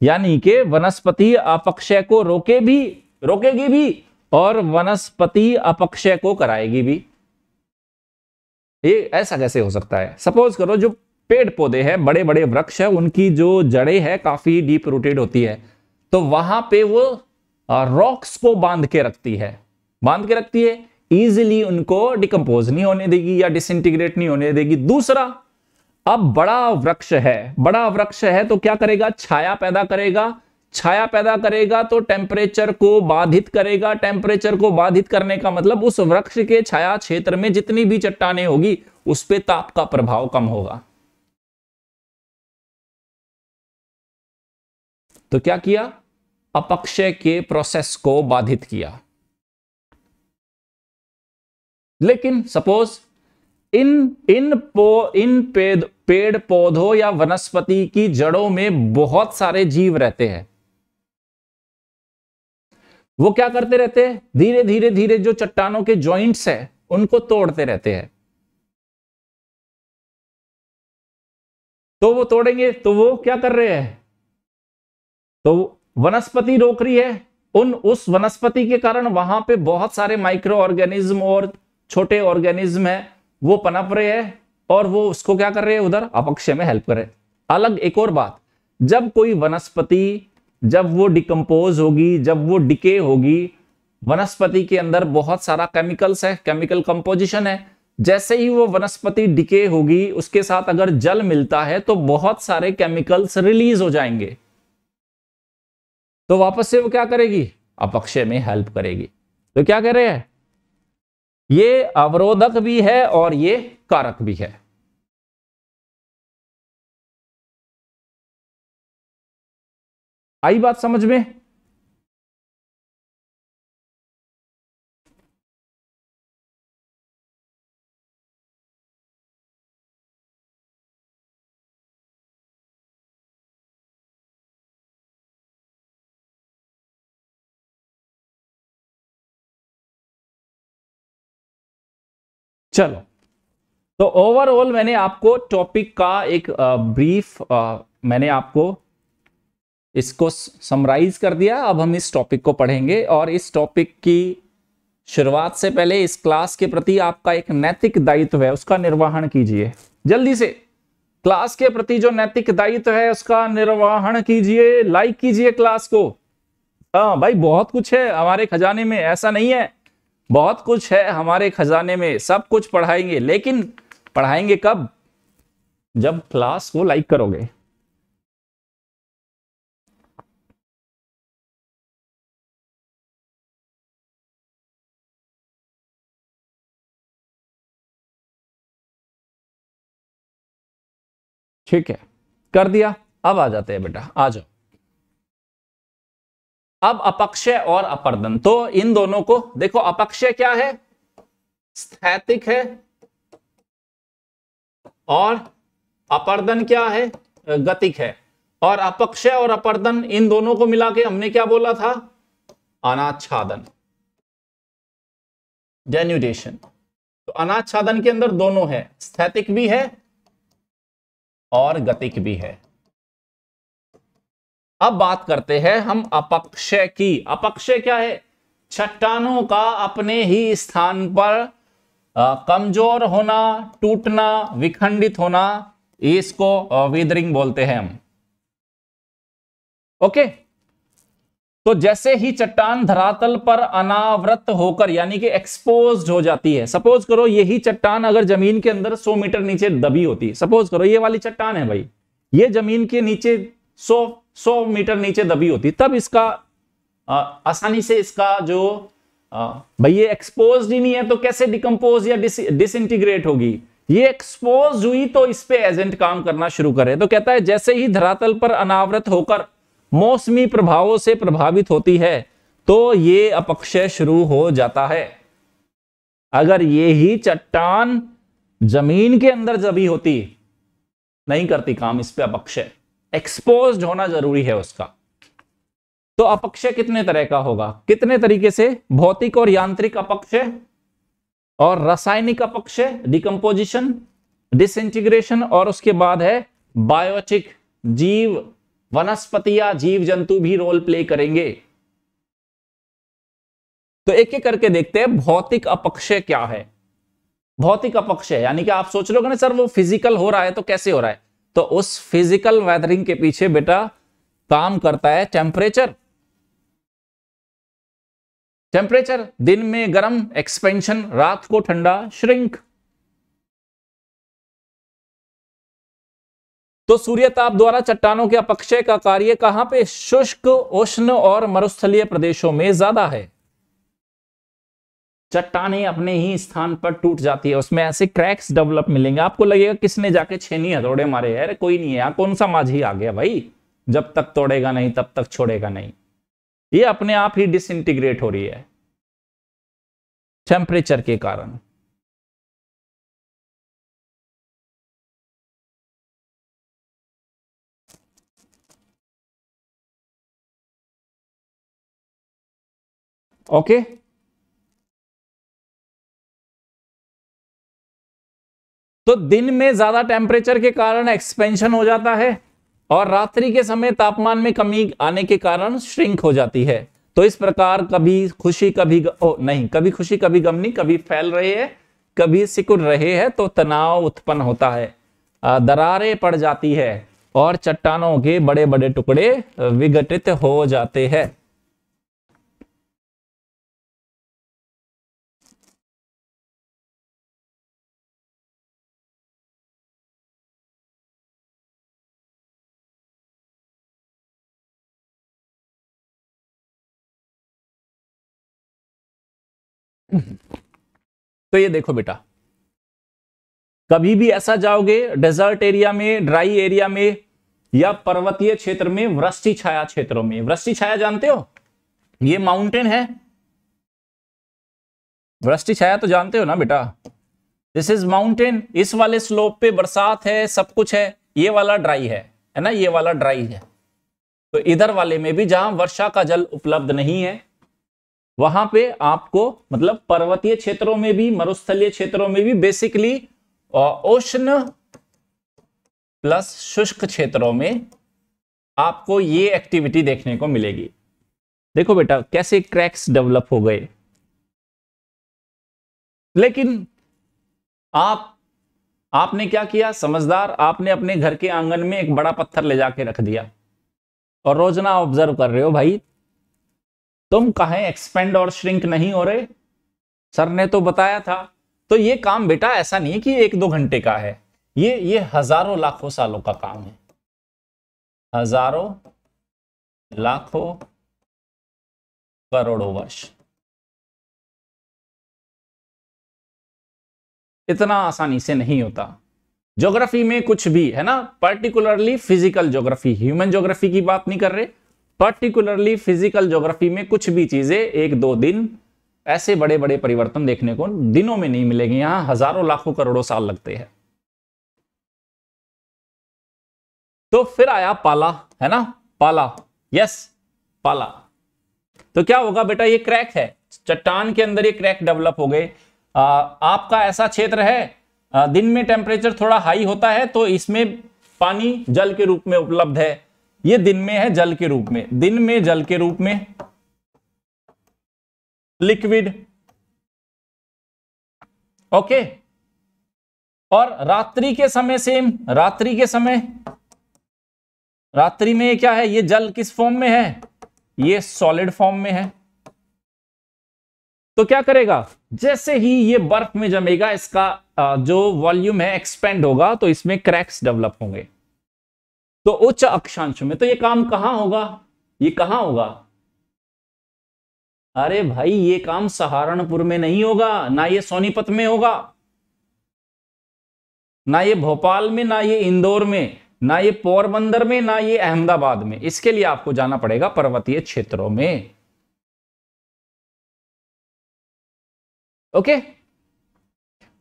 यानी कि वनस्पति अपक्षय को रोके भी रोकेगी भी और वनस्पति अपक्षय को कराएगी भी ये ऐसा कैसे हो सकता है सपोज करो जो पेड़ पौधे हैं बड़े बड़े वृक्ष है उनकी जो जड़ें हैं काफी डीप रूटेड होती है तो वहां पे वो रॉक्स को बांध के रखती है बांध के रखती है इजिली उनको डिकम्पोज नहीं होने देगी या डिसइंटीग्रेट नहीं होने देगी दूसरा अब बड़ा वृक्ष है बड़ा वृक्ष है तो क्या करेगा छाया पैदा करेगा छाया पैदा करेगा तो टेम्परेचर को बाधित करेगा टेम्परेचर को बाधित करने का मतलब उस वृक्ष के छाया क्षेत्र में जितनी भी चट्टाने होगी उस पर ताप का प्रभाव कम होगा तो क्या किया अपक्षय के प्रोसेस को बाधित किया लेकिन सपोज इन इन पो इन पेड़ पेड़ पौधों या वनस्पति की जड़ों में बहुत सारे जीव रहते हैं वो क्या करते रहते हैं धीरे धीरे धीरे जो चट्टानों के जॉइंट्स हैं उनको तोड़ते रहते हैं तो वो तोड़ेंगे तो वो क्या कर रहे हैं तो वनस्पति रोक रही है उन उस वनस्पति के कारण वहां पे बहुत सारे माइक्रो ऑर्गेनिज्म और छोटे ऑर्गेनिज्म है वो पनप रहे हैं और वो उसको क्या कर रहे हैं उधर अपक्षय में हेल्प कर रहे अलग एक और बात जब कोई वनस्पति जब वो डिकम्पोज होगी जब वो डिके होगी वनस्पति के अंदर बहुत सारा केमिकल्स है केमिकल कंपोजिशन है जैसे ही वो वनस्पति डिके होगी उसके साथ अगर जल मिलता है तो बहुत सारे केमिकल्स रिलीज हो जाएंगे तो वापस से वो क्या करेगी अपक्षय में हेल्प करेगी तो क्या कह रहे हैं ये अवरोधक भी है और ये कारक भी है आई बात समझ में चलो तो ओवरऑल मैंने आपको टॉपिक का एक ब्रीफ मैंने आपको इसको समराइज कर दिया अब हम इस टॉपिक को पढ़ेंगे और इस टॉपिक की शुरुआत से पहले इस क्लास के प्रति आपका एक नैतिक दायित्व है उसका निर्वहन कीजिए जल्दी से क्लास के प्रति जो नैतिक दायित्व है उसका निर्वहन कीजिए लाइक कीजिए क्लास को हाँ भाई बहुत कुछ है हमारे खजाने में ऐसा नहीं है बहुत कुछ है हमारे खजाने में सब कुछ पढ़ाएंगे लेकिन पढ़ाएंगे कब जब क्लास को लाइक करोगे ठीक है कर दिया अब आ जाते हैं बेटा आ जाओ अब अपक्षय और अपर्दन तो इन दोनों को देखो अपक्षय क्या है स्थैतिक है और अपर्दन क्या है गतिक है और अपक्षय और अपर्दन इन दोनों को मिला के हमने क्या बोला था अनाच्छादन जेन्यूडेशन तो अनाच्छादन के अंदर दोनों है स्थैतिक भी है और गतिक भी है अब बात करते हैं हम अपक्षय की अपक्षय क्या है चट्टानों का अपने ही स्थान पर कमजोर होना टूटना विखंडित होना इसको वेदरिंग बोलते हैं हम ओके तो जैसे ही चट्टान धरातल पर अनावृत होकर यानी कि एक्सपोज हो जाती है सपोज करो यही चट्टान अगर जमीन के अंदर 100 मीटर नीचे दबी होती सपोज करो ये वाली चट्टान है भाई ये जमीन के नीचे 100 100 मीटर नीचे दबी होती तब इसका आ, आसानी से इसका जो भाई ये एक्सपोज ही नहीं है तो कैसे डिकम्पोज या डिस, इंटीग्रेट होगी ये एक्सपोज हुई तो इस पे एजेंट काम करना शुरू करे तो कहता है जैसे ही धरातल पर अनावृत होकर मौसमी प्रभावों से प्रभावित होती है तो ये अपक्षय शुरू हो जाता है अगर ये ही चट्टान जमीन के अंदर जबी होती नहीं करती काम इस पे अपक्षय एक्सपोज होना जरूरी है उसका तो अपक्षय कितने तरह का होगा कितने तरीके से भौतिक और यांत्रिक अपक्षय और रासायनिक अपक्षय डिकम्पोजिशन इंटीग्रेशन और उसके बाद है बायोटिक जीव वनस्पति या जीव जंतु भी रोल प्ले करेंगे तो एक एक करके देखते हैं भौतिक अपक्षय क्या है भौतिक अपक्षय यानी कि आप सोच लोगे ना सर वो फिजिकल हो रहा है तो कैसे हो रहा है तो उस फिजिकल वेदरिंग के पीछे बेटा काम करता है टेम्परेचर टेम्परेचर दिन में गर्म एक्सपेंशन रात को ठंडा श्रिंक तो सूर्य ताप द्वारा चट्टानों के अपक्षय का कार्य कहां पे शुष्क उष्ण और मरुस्थलीय प्रदेशों में ज्यादा है चट्टाने अपने ही स्थान पर टूट जाती है उसमें ऐसे क्रैक्स डेवलप मिलेंगे आपको लगेगा किसने जाके छेनी हथौड़े मारे यार कोई नहीं है यार कौन सा माझी आ गया भाई जब तक तोड़ेगा नहीं तब तक छोड़ेगा नहीं ये अपने आप ही डिसइंटीग्रेट हो रही है टेम्परेचर के कारण ओके okay? तो दिन में ज्यादा टेम्परेचर के कारण एक्सपेंशन हो जाता है और रात्रि के समय तापमान में कमी आने के कारण श्रिंक हो जाती है तो इस प्रकार कभी खुशी कभी ओ, नहीं कभी खुशी कभी गम नहीं कभी फैल रहे है कभी सिकुड़ रहे हैं तो तनाव उत्पन्न होता है दरारें पड़ जाती है और चट्टानों के बड़े बड़े टुकड़े विघटित हो जाते हैं तो ये देखो बेटा कभी भी ऐसा जाओगे डेजर्ट एरिया में ड्राई एरिया में या पर्वतीय क्षेत्र में वृष्टि छाया क्षेत्रों में वृष्टि छाया जानते हो ये माउंटेन है वृष्टि छाया तो जानते हो ना बेटा दिस इज माउंटेन इस वाले स्लोप पे बरसात है सब कुछ है ये वाला ड्राई है है ना ये वाला ड्राई है तो इधर वाले में भी जहां वर्षा का जल उपलब्ध नहीं है वहां पे आपको मतलब पर्वतीय क्षेत्रों में भी मरुस्थलीय क्षेत्रों में भी बेसिकली उष्ण प्लस शुष्क क्षेत्रों में आपको ये एक्टिविटी देखने को मिलेगी देखो बेटा कैसे क्रैक्स डेवलप हो गए लेकिन आप आपने क्या किया समझदार आपने अपने घर के आंगन में एक बड़ा पत्थर ले जाके रख दिया और रोजना ऑब्जर्व कर रहे हो भाई तुम कहे एक्सपेंड और श्रिंक नहीं हो रहे सर ने तो बताया था तो ये काम बेटा ऐसा नहीं है कि एक दो घंटे का है ये ये हजारों लाखों सालों का काम है हजारों लाखों करोड़ों वर्ष इतना आसानी से नहीं होता ज्योग्राफी में कुछ भी है ना particularly physical geography human geography की बात नहीं कर रहे पर्टिकुलरली फिजिकल ज्योग्राफी में कुछ भी चीजें एक दो दिन ऐसे बड़े बड़े परिवर्तन देखने को दिनों में नहीं मिलेगी यहां हजारों लाखों करोड़ों साल लगते हैं तो फिर आया पाला है ना पाला यस पाला तो क्या होगा बेटा ये क्रैक है चट्टान के अंदर ये क्रैक डेवलप हो गए आपका ऐसा क्षेत्र है आ, दिन में टेम्परेचर थोड़ा हाई होता है तो इसमें पानी जल के रूप में उपलब्ध है ये दिन में है जल के रूप में दिन में जल के रूप में लिक्विड ओके और रात्रि के समय सेम रात्रि के समय रात्रि में क्या है ये जल किस फॉर्म में है ये सॉलिड फॉर्म में है तो क्या करेगा जैसे ही ये बर्फ में जमेगा इसका जो वॉल्यूम है एक्सपेंड होगा तो इसमें क्रैक्स डेवलप होंगे तो उच्च अक्षांश में तो ये काम कहां होगा ये कहां होगा अरे भाई ये काम सहारनपुर में नहीं होगा ना ये सोनीपत में होगा ना ये भोपाल में ना ये इंदौर में ना ये पोरबंदर में ना ये अहमदाबाद में इसके लिए आपको जाना पड़ेगा पर्वतीय क्षेत्रों में ओके okay?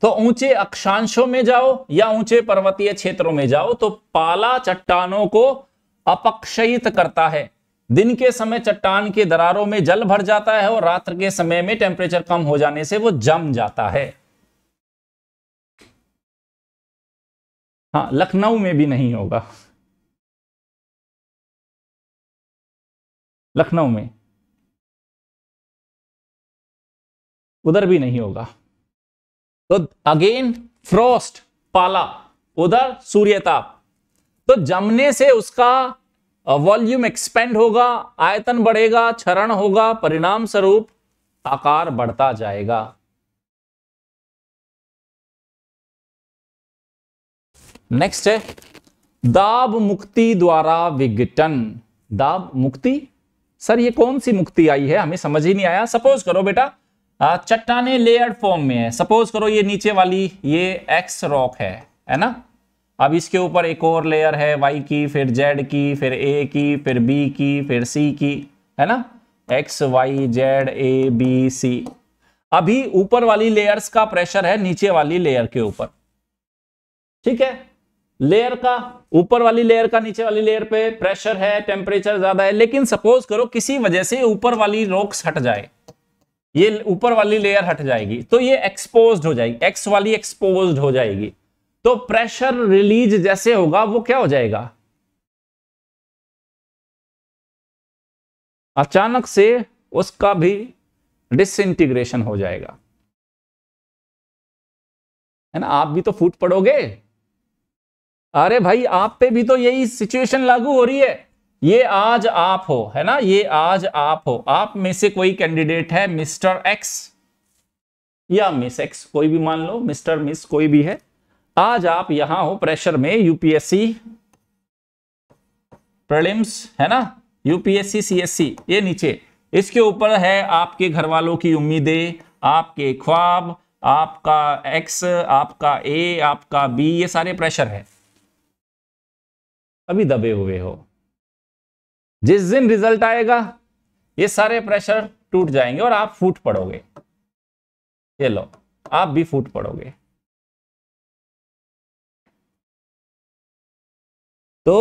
तो ऊंचे अक्षांशों में जाओ या ऊंचे पर्वतीय क्षेत्रों में जाओ तो पाला चट्टानों को अपक्षयित करता है दिन के समय चट्टान के दरारों में जल भर जाता है और रात्र के समय में टेम्परेचर कम हो जाने से वो जम जाता है हाँ लखनऊ में भी नहीं होगा लखनऊ में उधर भी नहीं होगा तो अगेन फ्रोस्ट पाला उधर सूर्यताप तो जमने से उसका वॉल्यूम uh, एक्सपेंड होगा आयतन बढ़ेगा क्षरण होगा परिणाम स्वरूप आकार बढ़ता जाएगा नेक्स्ट है दाब मुक्ति द्वारा विघटन दाब मुक्ति सर ये कौन सी मुक्ति आई है हमें समझ ही नहीं आया सपोज करो बेटा चट्टाने लेयर्ड फॉर्म में है सपोज करो ये नीचे वाली ये एक्स रॉक है है ना अब इसके ऊपर एक और लेयर है वाई की फिर जेड की फिर ए की फिर बी की फिर सी की है ना X Y Z A B C अभी ऊपर वाली लेयर्स का प्रेशर है नीचे वाली लेयर के ऊपर ठीक है लेयर का ऊपर वाली लेयर का नीचे वाली लेयर पे प्रेशर है टेम्परेचर ज्यादा है लेकिन सपोज करो किसी वजह से ऊपर वाली रॉक्स हट जाए ये ऊपर वाली लेयर हट जाएगी तो ये एक्सपोज हो जाएगी एक्स वाली एक्सपोज हो जाएगी तो प्रेशर रिलीज जैसे होगा वो क्या हो जाएगा अचानक से उसका भी डिसइंटीग्रेशन हो जाएगा है ना आप भी तो फूट पड़ोगे अरे भाई आप पे भी तो यही सिचुएशन लागू हो रही है ये आज आप हो है ना ये आज आप हो आप में से कोई कैंडिडेट है मिस्टर एक्स या मिस एक्स कोई भी मान लो मिस्टर मिस कोई भी है आज आप यहां हो प्रेशर में यूपीएससी प्रलिम्स है ना यूपीएससी सीएससी ये नीचे इसके ऊपर है आपके घर वालों की उम्मीदें आपके ख्वाब आपका एक्स आपका ए आपका बी ये सारे प्रेशर है अभी दबे हुए हो जिस दिन रिजल्ट आएगा ये सारे प्रेशर टूट जाएंगे और आप फूट पड़ोगे ये लो आप भी फूट पड़ोगे तो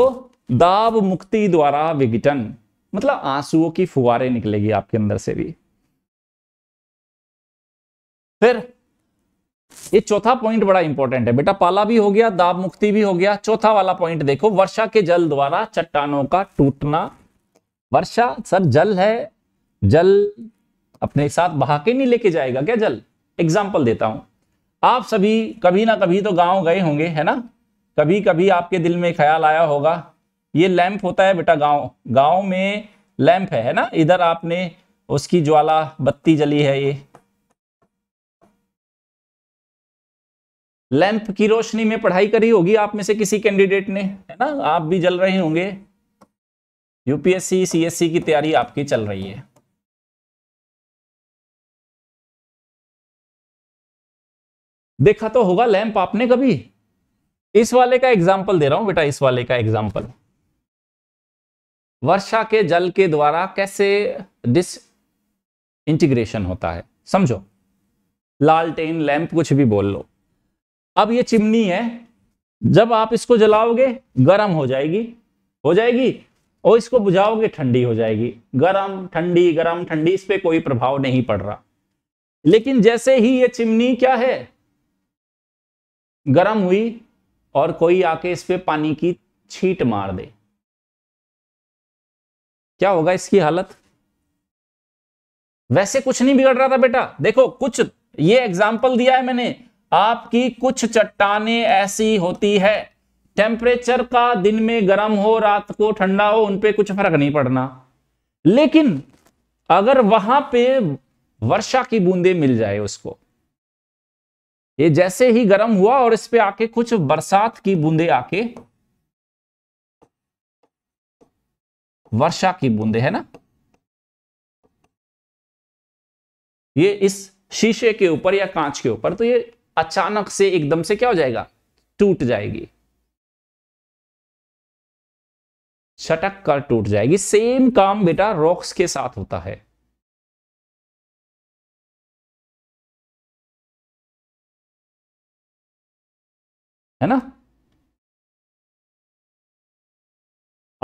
दाब मुक्ति द्वारा विघटन मतलब आंसुओं की फुहारे निकलेगी आपके अंदर से भी फिर ये चौथा पॉइंट बड़ा इंपॉर्टेंट है बेटा पाला भी हो गया दाब मुक्ति भी हो गया चौथा वाला पॉइंट देखो वर्षा के जल द्वारा चट्टानों का टूटना वर्षा सर जल है जल अपने साथ बहा के नहीं लेके जाएगा क्या जल एग्जाम्पल देता हूं आप सभी कभी ना कभी तो गांव गए होंगे है ना कभी कभी आपके दिल में ख्याल आया होगा ये लैंप होता है बेटा गांव गांव में लैंप है है ना इधर आपने उसकी ज्वाला बत्ती जली है ये लैंप की रोशनी में पढ़ाई करी होगी आप में से किसी कैंडिडेट ने है ना आप भी जल रहे होंगे यूपीएससी सीएससी की तैयारी आपकी चल रही है देखा तो होगा लैंप आपने कभी इस वाले का एग्जाम्पल दे रहा हूं बेटा इस वाले का एग्जाम्पल वर्षा के जल के द्वारा कैसे डिस इंटीग्रेशन होता है समझो लालटेन लैंप कुछ भी बोल लो अब ये चिमनी है जब आप इसको जलाओगे गर्म हो जाएगी हो जाएगी और इसको बुझाओगे ठंडी हो जाएगी गरम ठंडी गरम ठंडी इस पर कोई प्रभाव नहीं पड़ रहा लेकिन जैसे ही ये चिमनी क्या है गरम हुई और कोई आके इस पर पानी की छीट मार दे क्या होगा इसकी हालत वैसे कुछ नहीं बिगड़ रहा था बेटा देखो कुछ ये एग्जाम्पल दिया है मैंने आपकी कुछ चट्टाने ऐसी होती है टेम्परेचर का दिन में गर्म हो रात को ठंडा हो उन पे कुछ फर्क नहीं पड़ना लेकिन अगर वहां पे वर्षा की बूंदे मिल जाए उसको ये जैसे ही गर्म हुआ और इस पे आके कुछ बरसात की बूंदे आके वर्षा की बूंदे है ना ये इस शीशे के ऊपर या कांच के ऊपर तो ये अचानक से एकदम से क्या हो जाएगा टूट जाएगी छटक कर टूट जाएगी सेम काम बेटा रॉक्स के साथ होता है है ना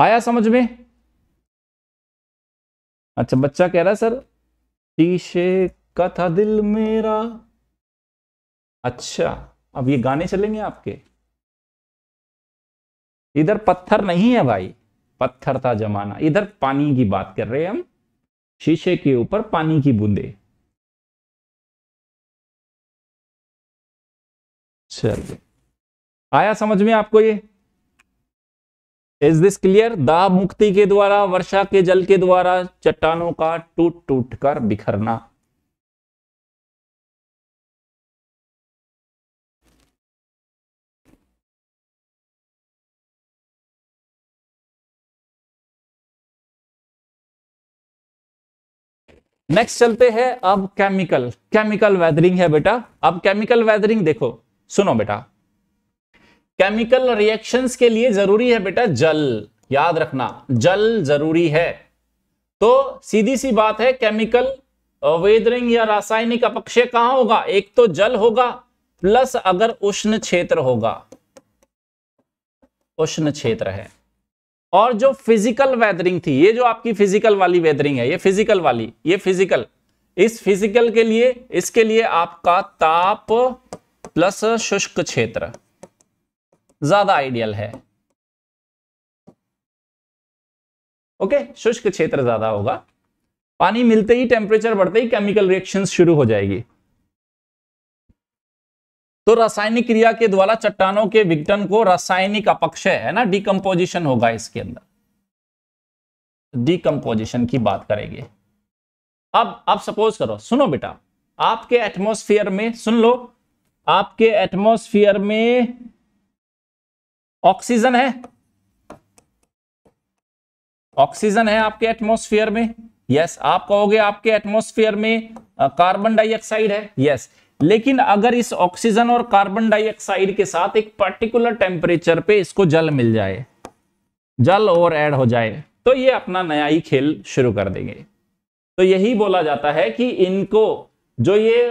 आया समझ में अच्छा बच्चा कह रहा है सर शीशे का था दिल मेरा अच्छा अब ये गाने चलेंगे आपके इधर पत्थर नहीं है भाई पत्थर था जमाना इधर पानी की बात कर रहे हैं हम शीशे के ऊपर पानी की बूंदे चलिए आया समझ में आपको ये इज दिस क्लियर दा मुक्ति के द्वारा वर्षा के जल के द्वारा चट्टानों का टूट टूट कर बिखरना नेक्स्ट चलते हैं अब केमिकल केमिकल वेदरिंग है बेटा अब केमिकल वेदरिंग देखो सुनो बेटा केमिकल रिएक्शंस के लिए जरूरी है बेटा जल याद रखना जल जरूरी है तो सीधी सी बात है केमिकल वेदरिंग या रासायनिक अपक्षय कहां होगा एक तो जल होगा प्लस अगर उष्ण क्षेत्र होगा उष्ण क्षेत्र है और जो फिजिकल वेदरिंग थी ये जो आपकी फिजिकल वाली वेदरिंग है ये फिजिकल वाली ये फिजिकल इस फिजिकल के लिए इसके लिए आपका ताप प्लस शुष्क क्षेत्र ज्यादा आइडियल है ओके शुष्क क्षेत्र ज्यादा होगा पानी मिलते ही टेम्परेचर बढ़ते ही केमिकल रिएक्शन शुरू हो जाएगी तो रासायनिक क्रिया के द्वारा चट्टानों के विघटन को रासायनिक अपक्षय है ना डिकम्पोजिशन होगा इसके अंदर डिकम्पोजिशन की बात करेंगे अब आप सपोज करो सुनो बेटा आपके एटमोस्फियर में सुन लो आपके एटमोस्फियर में ऑक्सीजन है ऑक्सीजन है आपके एटमोस्फियर में यस yes, आप कहोगे आपके एटमोस्फियर में कार्बन डाइऑक्साइड है यस yes, लेकिन अगर इस ऑक्सीजन और कार्बन डाइऑक्साइड के साथ एक पर्टिकुलर टेम्परेचर पे इसको जल मिल जाए जल और एड हो जाए तो ये अपना नया ही खेल शुरू कर देंगे तो यही बोला जाता है कि इनको जो ये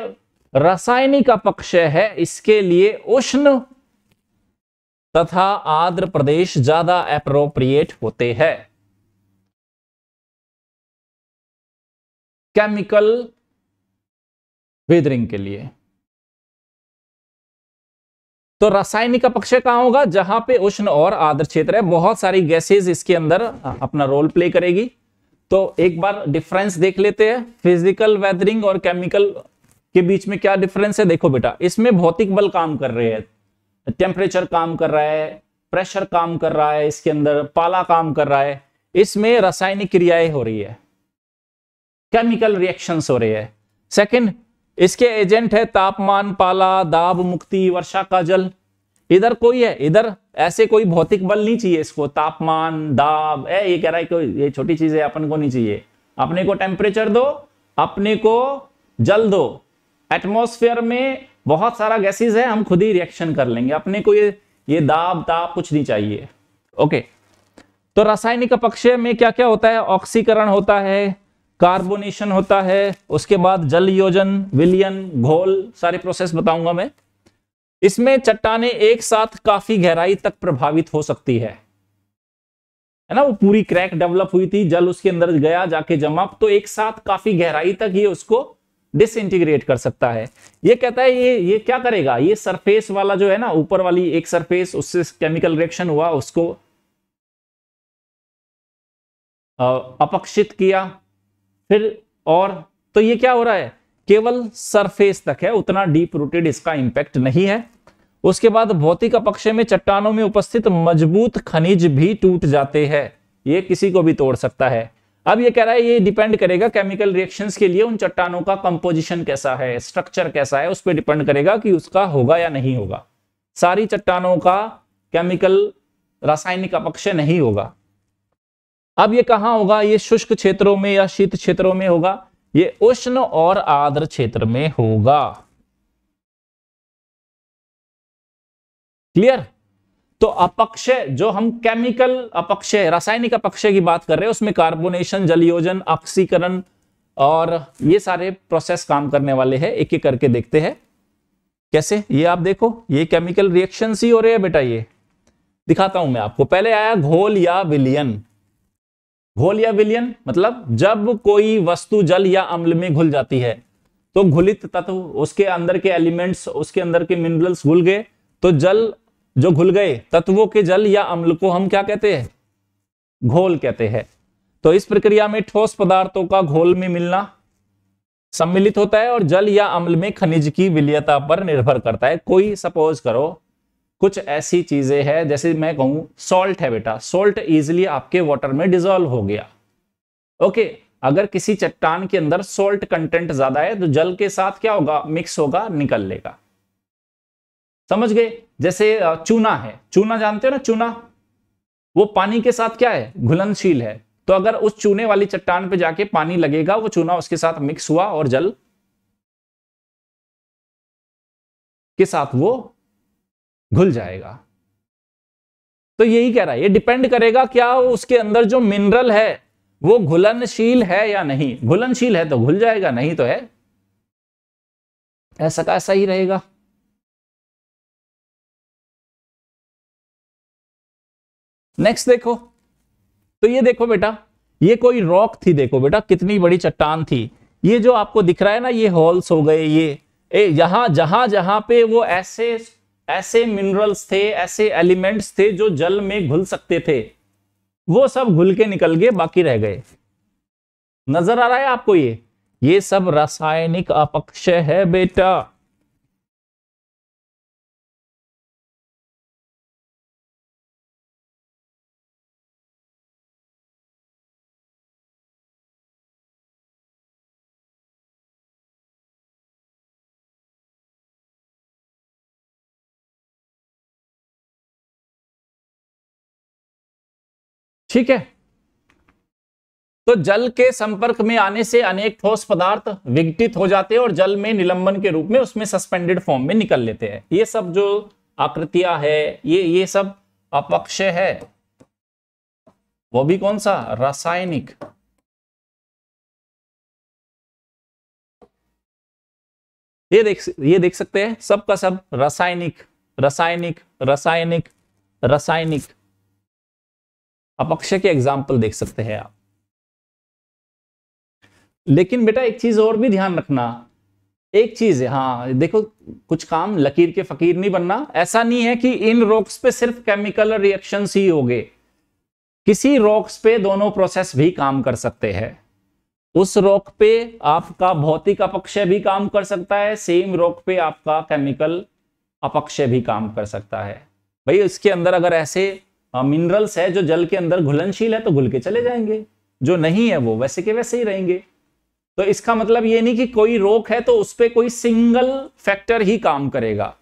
रासायनिक अपक्ष है इसके लिए उष्ण तथा आर्द्र प्रदेश ज्यादा अप्रोप्रिएट होते हैं केमिकल वेदरिंग के लिए तो रासायनिक अपक्ष कहाँ होगा जहां पे उष्ण और आदर क्षेत्र है बहुत सारी गैसेज इसके अंदर अपना रोल प्ले करेगी तो एक बार डिफरेंस देख लेते हैं फिजिकल वेदरिंग और केमिकल के बीच में क्या डिफरेंस है देखो बेटा इसमें भौतिक बल काम कर रहे हैं टेम्परेचर काम कर रहा है प्रेशर काम कर रहा है इसके अंदर पाला काम कर रहा है इसमें रासायनिक क्रियाएं हो रही है केमिकल रिएक्शंस हो रहे हैं सेकंड इसके एजेंट है तापमान पाला दाब मुक्ति वर्षा का जल इधर कोई है इधर ऐसे कोई भौतिक बल नहीं चाहिए इसको तापमान दाब ए ये कह रहा है कोई ये छोटी है अपन को नहीं चाहिए अपने को टेम्परेचर दो अपने को जल दो एटमोसफेयर में बहुत सारा गैसेज है हम खुद ही रिएक्शन कर लेंगे अपने को ये ये दाब ताप कुछ नहीं चाहिए ओके तो रासायनिक पक्ष में क्या क्या होता है ऑक्सीकरण होता है कार्बोनेशन होता है उसके बाद जल योजन विलियन घोल सारे प्रोसेस बताऊंगा मैं इसमें चट्टाने एक साथ काफी गहराई तक प्रभावित हो सकती है है ना वो पूरी क्रैक डेवलप हुई थी जल उसके अंदर गया जाके जमा तो एक साथ काफी गहराई तक ये उसको इंटीग्रेट कर सकता है ये कहता है ये ये क्या करेगा ये सरफेस वाला जो है ना ऊपर वाली एक सरफेस उससे केमिकल रिएक्शन हुआ उसको अपक्षित किया फिर और तो ये क्या हो रहा है केवल सरफेस तक है उतना डीप रूटेड इसका इंपैक्ट नहीं है उसके बाद भौतिक अपक्ष में चट्टानों में उपस्थित मजबूत खनिज भी टूट जाते हैं ये किसी को भी तोड़ सकता है अब ये कह रहा है ये डिपेंड करेगा केमिकल रिएक्शंस के लिए उन चट्टानों का कंपोजिशन कैसा है स्ट्रक्चर कैसा है उस पर डिपेंड करेगा कि उसका होगा या नहीं होगा सारी चट्टानों का केमिकल रासायनिक अपक्षय नहीं होगा अब ये कहाँ होगा ये शुष्क क्षेत्रों में या शीत क्षेत्रों में होगा ये उष्ण और आर्द्र क्षेत्र में होगा क्लियर तो अपक्षय जो हम केमिकल अपक्षय रासायनिक अपक्षय की बात कर रहे हैं उसमें कार्बोनेशन जलयोजन ऑक्सीकरण और ये सारे प्रोसेस काम करने वाले हैं एक एक करके देखते हैं कैसे ये आप देखो ये केमिकल रिएक्शन ही हो रहे हैं बेटा ये दिखाता हूं मैं आपको पहले आया घोल या विलियन घोल या विलियन मतलब जब कोई वस्तु जल या अम्ल में घुल जाती है तो घुलित तत्व उसके अंदर के एलिमेंट्स उसके अंदर के मिनरल्स घुल गए तो जल जो घुल गए तत्वों के जल या अम्ल को हम क्या कहते हैं घोल कहते हैं तो इस प्रक्रिया में ठोस पदार्थों का घोल में मिलना सम्मिलित होता है और जल या अम्ल में खनिज की विलयता पर निर्भर करता है कोई सपोज करो कुछ ऐसी चीज़ें हैं जैसे मैं कहूं सॉल्ट है बेटा सॉल्ट ईजिली आपके वाटर में डिजोल्व हो गया ओके अगर किसी चट्टान के अंदर सॉल्ट कंटेंट ज़्यादा है तो जल के साथ क्या होगा मिक्स होगा निकल लेगा समझ गए जैसे चूना है चूना जानते हो ना चूना वो पानी के साथ क्या है घुलनशील है तो अगर उस चूने वाली चट्टान पे जाके पानी लगेगा वो चूना उसके साथ मिक्स हुआ और जल के साथ वो घुल जाएगा तो यही कह रहा है ये डिपेंड करेगा क्या उसके अंदर जो मिनरल है वो घुलनशील है या नहीं घुलनशील है तो घुल जाएगा नहीं तो है ऐसा का ऐसा ही रहेगा नेक्स्ट देखो तो ये देखो बेटा ये कोई रॉक थी देखो बेटा कितनी बड़ी चट्टान थी ये जो आपको दिख रहा है ना ये हॉल्स हो गए ये ए यहां जहां जहां पे वो ऐसे ऐसे मिनरल्स थे ऐसे एलिमेंट्स थे जो जल में घुल सकते थे वो सब घुल के निकल गए बाकी रह गए नजर आ रहा है आपको ये ये सब रासायनिक अपक्षय है बेटा ठीक है तो जल के संपर्क में आने से अनेक ठोस पदार्थ विघटित हो जाते हैं और जल में निलंबन के रूप में उसमें सस्पेंडेड फॉर्म में निकल लेते हैं ये सब जो आकृतियां है ये ये सब अपक्ष है वो भी कौन सा रासायनिक ये देख ये देख सकते हैं सब का सब रासायनिक रासायनिक रासायनिक रासायनिक अपक्षय के एग्जाम्पल देख सकते हैं आप लेकिन बेटा एक चीज और भी ध्यान रखना एक चीज है हाँ देखो कुछ काम लकीर के फकीर नहीं बनना ऐसा नहीं है कि इन रॉक्स पे सिर्फ केमिकल रिएक्शन ही हो गए किसी रॉक्स पे दोनों प्रोसेस भी काम कर सकते हैं उस रॉक पे आपका भौतिक अपक्षय भी काम कर सकता है सेम रॉक पे आपका केमिकल अपक्षय भी काम कर सकता है भाई इसके अंदर अगर ऐसे मिनरल्स हाँ, है जो जल के अंदर घुलनशील है तो घुल के चले जाएंगे जो नहीं है वो वैसे के वैसे ही रहेंगे तो इसका मतलब ये नहीं कि कोई रोक है तो उस पर कोई सिंगल फैक्टर ही काम करेगा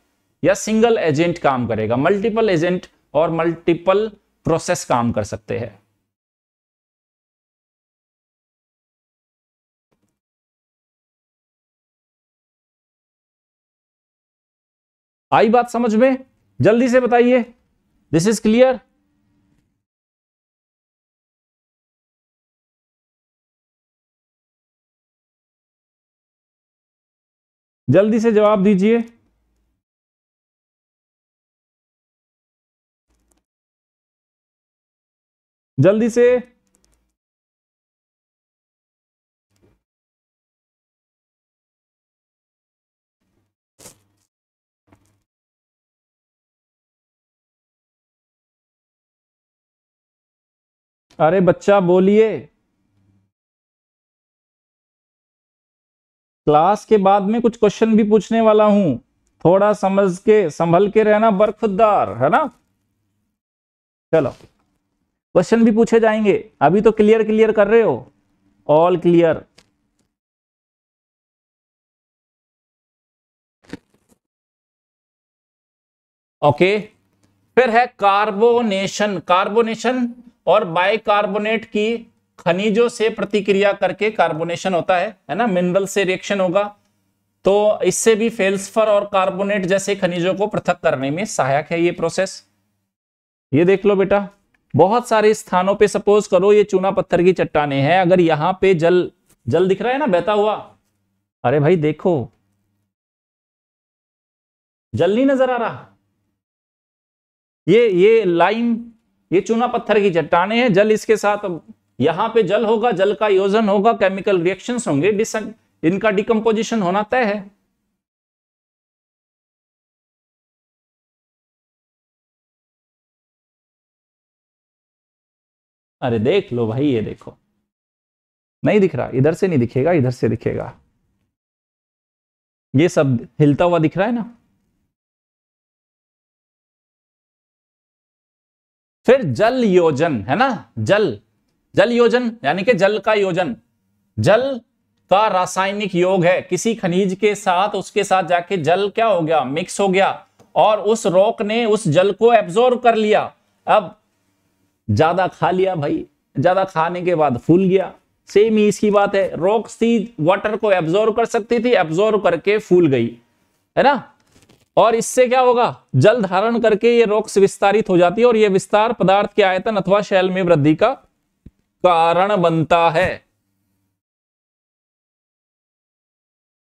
या सिंगल एजेंट काम करेगा मल्टीपल एजेंट और मल्टीपल प्रोसेस काम कर सकते हैं आई बात समझ में जल्दी से बताइए दिस इज क्लियर जल्दी से जवाब दीजिए जल्दी से अरे बच्चा बोलिए क्लास के बाद में कुछ क्वेश्चन भी पूछने वाला हूं थोड़ा समझ के संभल के रहना बरखुदार है ना चलो क्वेश्चन भी पूछे जाएंगे अभी तो क्लियर क्लियर कर रहे हो ऑल क्लियर ओके फिर है कार्बोनेशन कार्बोनेशन और बाइकार्बोनेट की खनिजों से प्रतिक्रिया करके कार्बोनेशन होता है है ना मिनरल से रिएक्शन होगा तो इससे भी फेल्सफर और कार्बोनेट जैसे खनिजों को पृथक करने में सहायक है ये प्रोसेस ये देख लो बेटा बहुत सारे स्थानों पे सपोज करो ये चूना पत्थर की चट्टाने हैं अगर यहां पे जल जल दिख रहा है ना बहता हुआ अरे भाई देखो जल नहीं नजर आ रहा ये ये लाइम ये चूना पत्थर की चट्टाने हैं जल इसके साथ यहां पे जल होगा जल का योजन होगा केमिकल रिएक्शन होंगे इनका डिकम्पोजिशन होना तय है अरे देख लो भाई ये देखो नहीं दिख रहा इधर से नहीं दिखेगा इधर से दिखेगा ये सब हिलता हुआ दिख रहा है ना फिर जल योजन है ना जल जल योजन यानी कि जल का योजन जल का रासायनिक योग है किसी खनिज के साथ उसके साथ जाके जल क्या हो गया मिक्स हो गया और उस रॉक ने उस जल को एब्जॉर्व कर लिया अब ज्यादा खा लिया भाई ज्यादा खाने के बाद फूल गया सेम ही इसकी बात है रॉक थी वाटर को एब्जॉर्व कर सकती थी एब्जॉर्व करके फूल गई है ना और इससे क्या होगा जल धारण करके ये रॉक्स विस्तारित हो जाती है और ये विस्तार पदार्थ के आयतन अथवा शैल में वृद्धि का कारण बनता है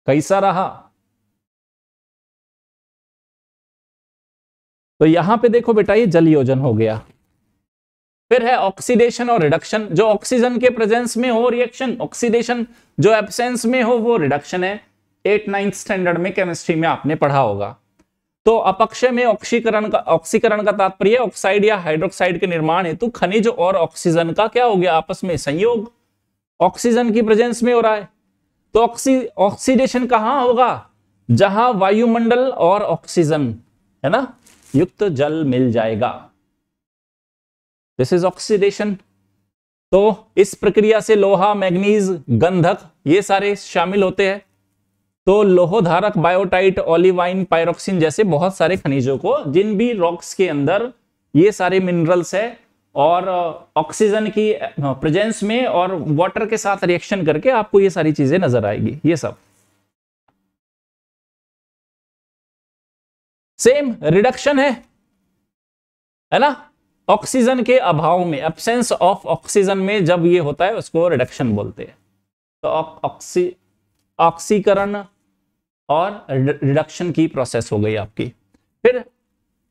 कैसा रहा तो यहां पे देखो बेटा ये जल योजन हो गया फिर है ऑक्सीडेशन और रिडक्शन जो ऑक्सीजन के प्रेजेंस में हो रिएक्शन ऑक्सीडेशन जो एब्सेंस में हो वो रिडक्शन है एट नाइन्थ स्टैंडर्ड में केमिस्ट्री में आपने पढ़ा होगा तो अपक्षय में ऑक्सीकरण का ऑक्सीकरण का तात्पर्य ऑक्साइड या हाइड्रोक्साइड के निर्माण हेतु खनिज और ऑक्सीजन का क्या हो गया आपस में संयोग ऑक्सीजन की प्रेजेंस में हो रहा है तो ऑक्सी ऑक्सीडेशन कहां होगा जहां वायुमंडल और ऑक्सीजन है ना युक्त जल मिल जाएगा दिस इज ऑक्सीडेशन तो इस प्रक्रिया से लोहा मैग्नीज गंधक ये सारे शामिल होते हैं तो लोहोधारक बायोटाइट ऑलिवाइन पायरोक्सिन जैसे बहुत सारे खनिजों को जिन भी रॉक्स के अंदर ये सारे मिनरल्स है और ऑक्सीजन uh, की प्रेजेंस uh, में और वाटर के साथ रिएक्शन करके आपको ये सारी चीजें नजर आएगी ये सब सेम रिडक्शन है है ना ऑक्सीजन के अभाव में एब्सेंस ऑफ ऑक्सीजन में जब ये होता है उसको रिडक्शन बोलते हैं तो ऑक्सी ऑक्सीकरण और रिडक्शन की प्रोसेस हो गई आपकी फिर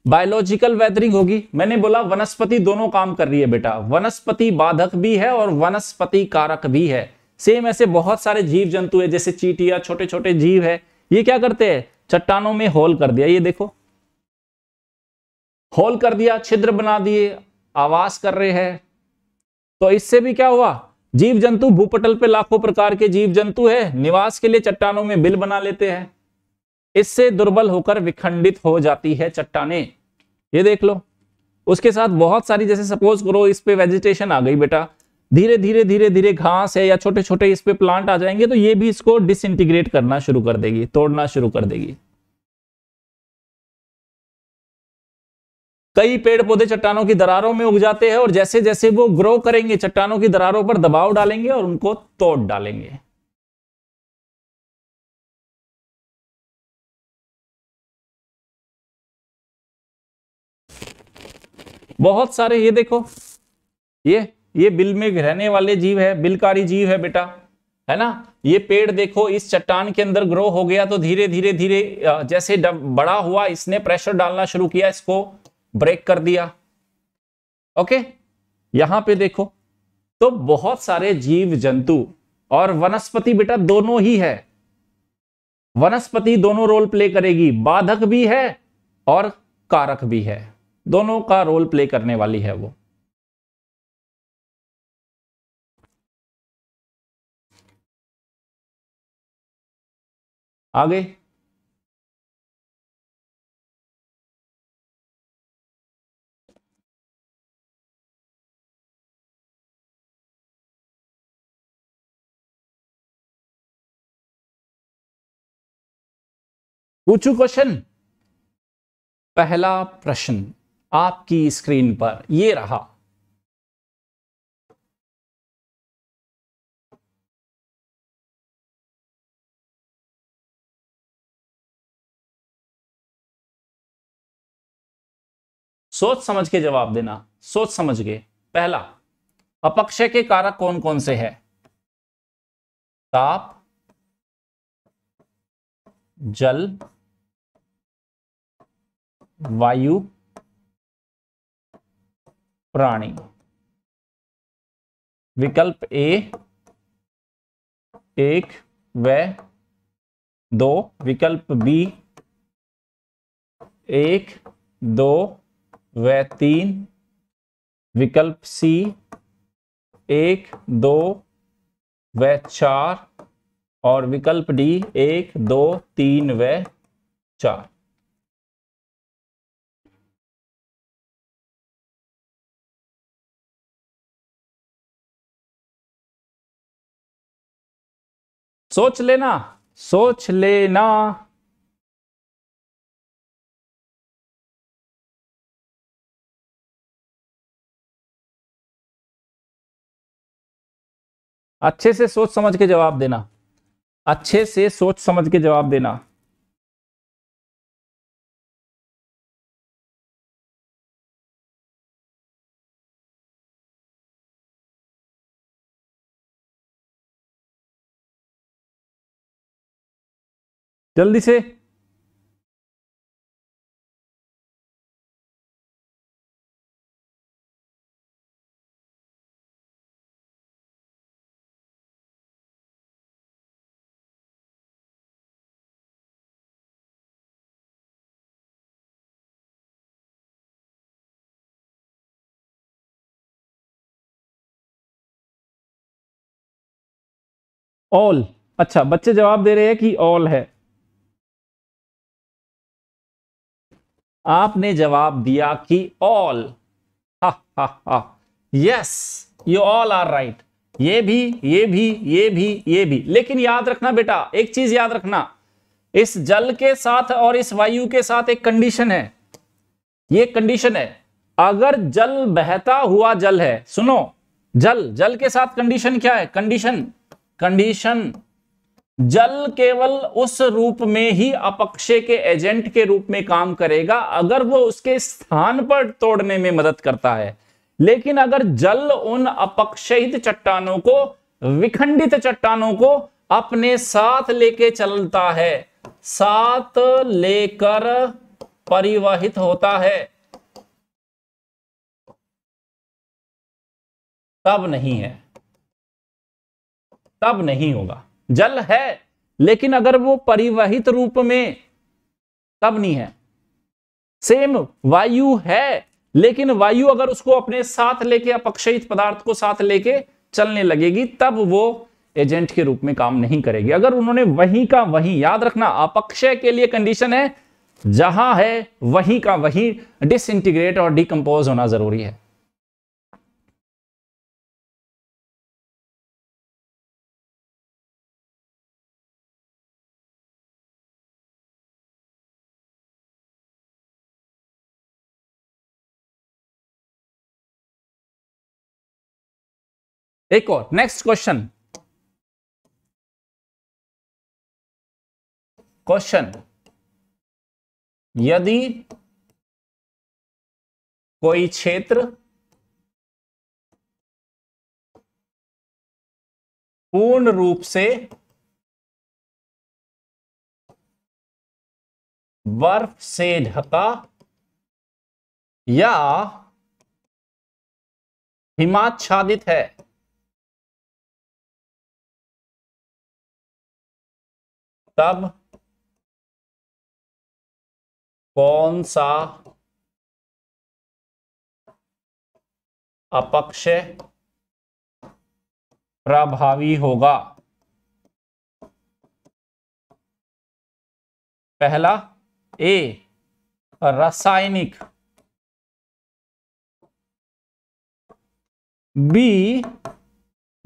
बायोलॉजिकल वेदरिंग होगी मैंने बोला वनस्पति दोनों काम कर रही है बेटा वनस्पति बाधक भी है और वनस्पति कारक भी है सेम ऐसे बहुत सारे जीव जंतु है जैसे चीटिया छोटे छोटे जीव है ये क्या करते हैं चट्टानों में होल कर दिया ये देखो होल कर दिया छिद्र बना दिए आवास कर रहे हैं तो इससे भी क्या हुआ जीव जंतु भूपटल पे लाखों प्रकार के जीव जंतु है निवास के लिए चट्टानों में बिल बना लेते हैं इससे दुर्बल होकर विखंडित हो जाती है चट्टाने ये देख लो उसके साथ बहुत सारी जैसे सपोज करो इस पे वेजिटेशन आ गई बेटा धीरे धीरे धीरे धीरे घास है या छोटे छोटे इस पे प्लांट आ जाएंगे तो ये भी इसको डिसइंटीग्रेट करना शुरू कर देगी तोड़ना शुरू कर देगी कई पेड़ पौधे चट्टानों की दरारों में उग जाते हैं और जैसे जैसे वो ग्रो करेंगे चट्टानों की दरारों पर दबाव डालेंगे और उनको तोड़ डालेंगे बहुत सारे ये देखो ये ये बिल में रहने वाले जीव है बिलकारी जीव है बेटा है ना ये पेड़ देखो इस चट्टान के अंदर ग्रो हो गया तो धीरे धीरे धीरे जैसे बड़ा हुआ इसने प्रेशर डालना शुरू किया इसको ब्रेक कर दिया ओके यहां पे देखो तो बहुत सारे जीव जंतु और वनस्पति बेटा दोनों ही है वनस्पति दोनों रोल प्ले करेगी बाधक भी है और कारक भी है दोनों का रोल प्ले करने वाली है वो आगे पूछू क्वेश्चन पहला प्रश्न आपकी स्क्रीन पर ये रहा सोच समझ के जवाब देना सोच समझ के पहला अपक्षय के कारक कौन कौन से है ताप जल वायु प्राणी विकल्प ए एक व दो विकल्प बी एक दो व तीन विकल्प सी एक दो व चार और विकल्प डी एक दो तीन व चार सोच लेना सोच लेना अच्छे से सोच समझ के जवाब देना अच्छे से सोच समझ के जवाब देना जल्दी से ऑल अच्छा बच्चे जवाब दे रहे हैं कि ऑल है आपने जवाब दिया कि ऑल हा हा हा yes you all are right ये भी ये भी ये भी ये भी लेकिन याद रखना बेटा एक चीज याद रखना इस जल के साथ और इस वायु के साथ एक कंडीशन है ये कंडीशन है अगर जल बहता हुआ जल है सुनो जल जल के साथ कंडीशन क्या है कंडीशन कंडीशन जल केवल उस रूप में ही अपक्षय के एजेंट के रूप में काम करेगा अगर वो उसके स्थान पर तोड़ने में मदद करता है लेकिन अगर जल उन अपक्षयित चट्टानों को विखंडित चट्टानों को अपने साथ लेके चलता है साथ लेकर परिवहित होता है तब नहीं है तब नहीं होगा जल है लेकिन अगर वो परिवहित रूप में तब नहीं है सेम वायु है लेकिन वायु अगर उसको अपने साथ लेके अपक्षयित पदार्थ को साथ लेके चलने लगेगी तब वो एजेंट के रूप में काम नहीं करेगी अगर उन्होंने वही का वही याद रखना अपक्षय के लिए कंडीशन है जहां है वही का वही डिसइंटीग्रेट और डिकम्पोज होना जरूरी है एक और नेक्स्ट क्वेश्चन क्वेश्चन यदि कोई क्षेत्र पूर्ण रूप से बर्फ से ढका या हिमाच्छादित है तब कौन सा अपक्ष प्रभावी होगा पहला ए रासायनिक बी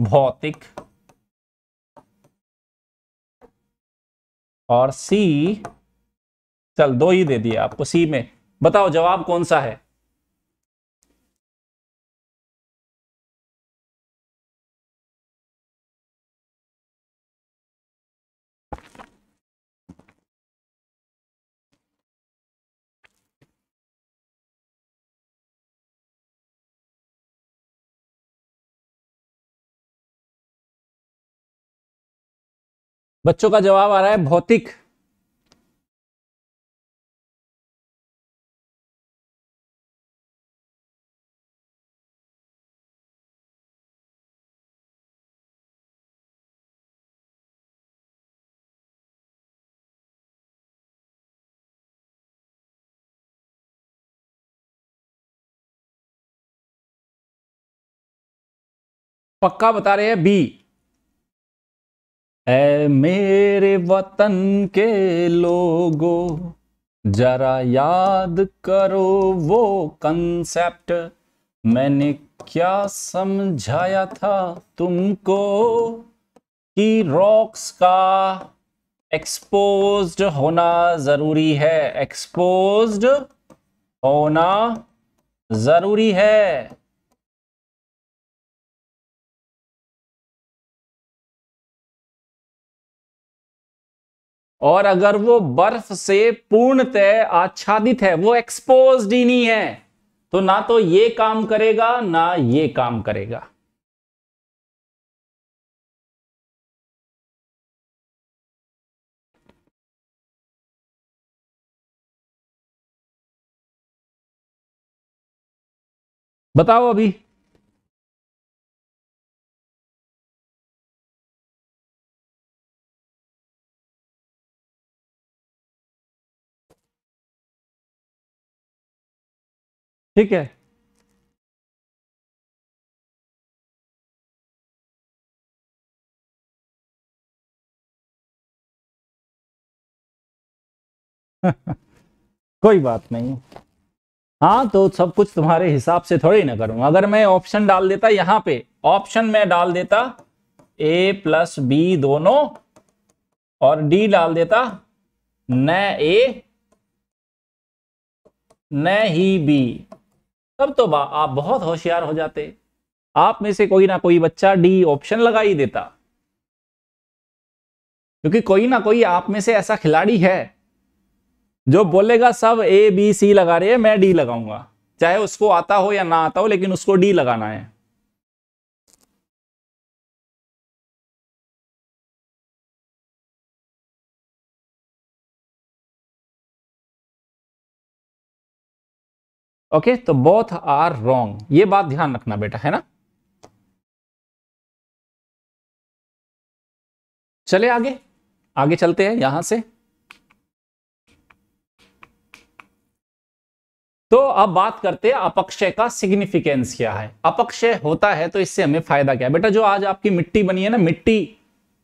भौतिक और सी चल दो ही दे दिया आपको सी में बताओ जवाब कौन सा है बच्चों का जवाब आ रहा है भौतिक पक्का बता रहे हैं बी ऐ मेरे वतन के लोगों जरा याद करो वो कंसेप्ट मैंने क्या समझाया था तुमको कि रॉक्स का एक्सपोज्ड होना जरूरी है एक्सपोज्ड होना जरूरी है और अगर वो बर्फ से पूर्णतः आच्छादित है वो एक्सपोज ही नहीं है तो ना तो ये काम करेगा ना ये काम करेगा बताओ अभी ठीक है कोई बात नहीं हाँ तो सब कुछ तुम्हारे हिसाब से थोड़ी ना करूं अगर मैं ऑप्शन डाल देता यहां पे ऑप्शन में डाल देता ए प्लस बी दोनों और डी डाल देता न ए न ही बी तब तो आप बहुत होशियार हो जाते आप में से कोई ना कोई बच्चा डी ऑप्शन लगा ही देता क्योंकि कोई ना कोई आप में से ऐसा खिलाड़ी है जो बोलेगा सब ए बी सी लगा रहे हैं मैं डी लगाऊंगा चाहे उसको आता हो या ना आता हो लेकिन उसको डी लगाना है ओके तो बोथ आर रॉन्ग ये बात ध्यान रखना बेटा है ना चले आगे आगे चलते हैं यहां से तो अब बात करते हैं अपक्षय का सिग्निफिकेंस क्या है अपक्षय होता है तो इससे हमें फायदा क्या है बेटा जो आज आपकी मिट्टी बनी है ना मिट्टी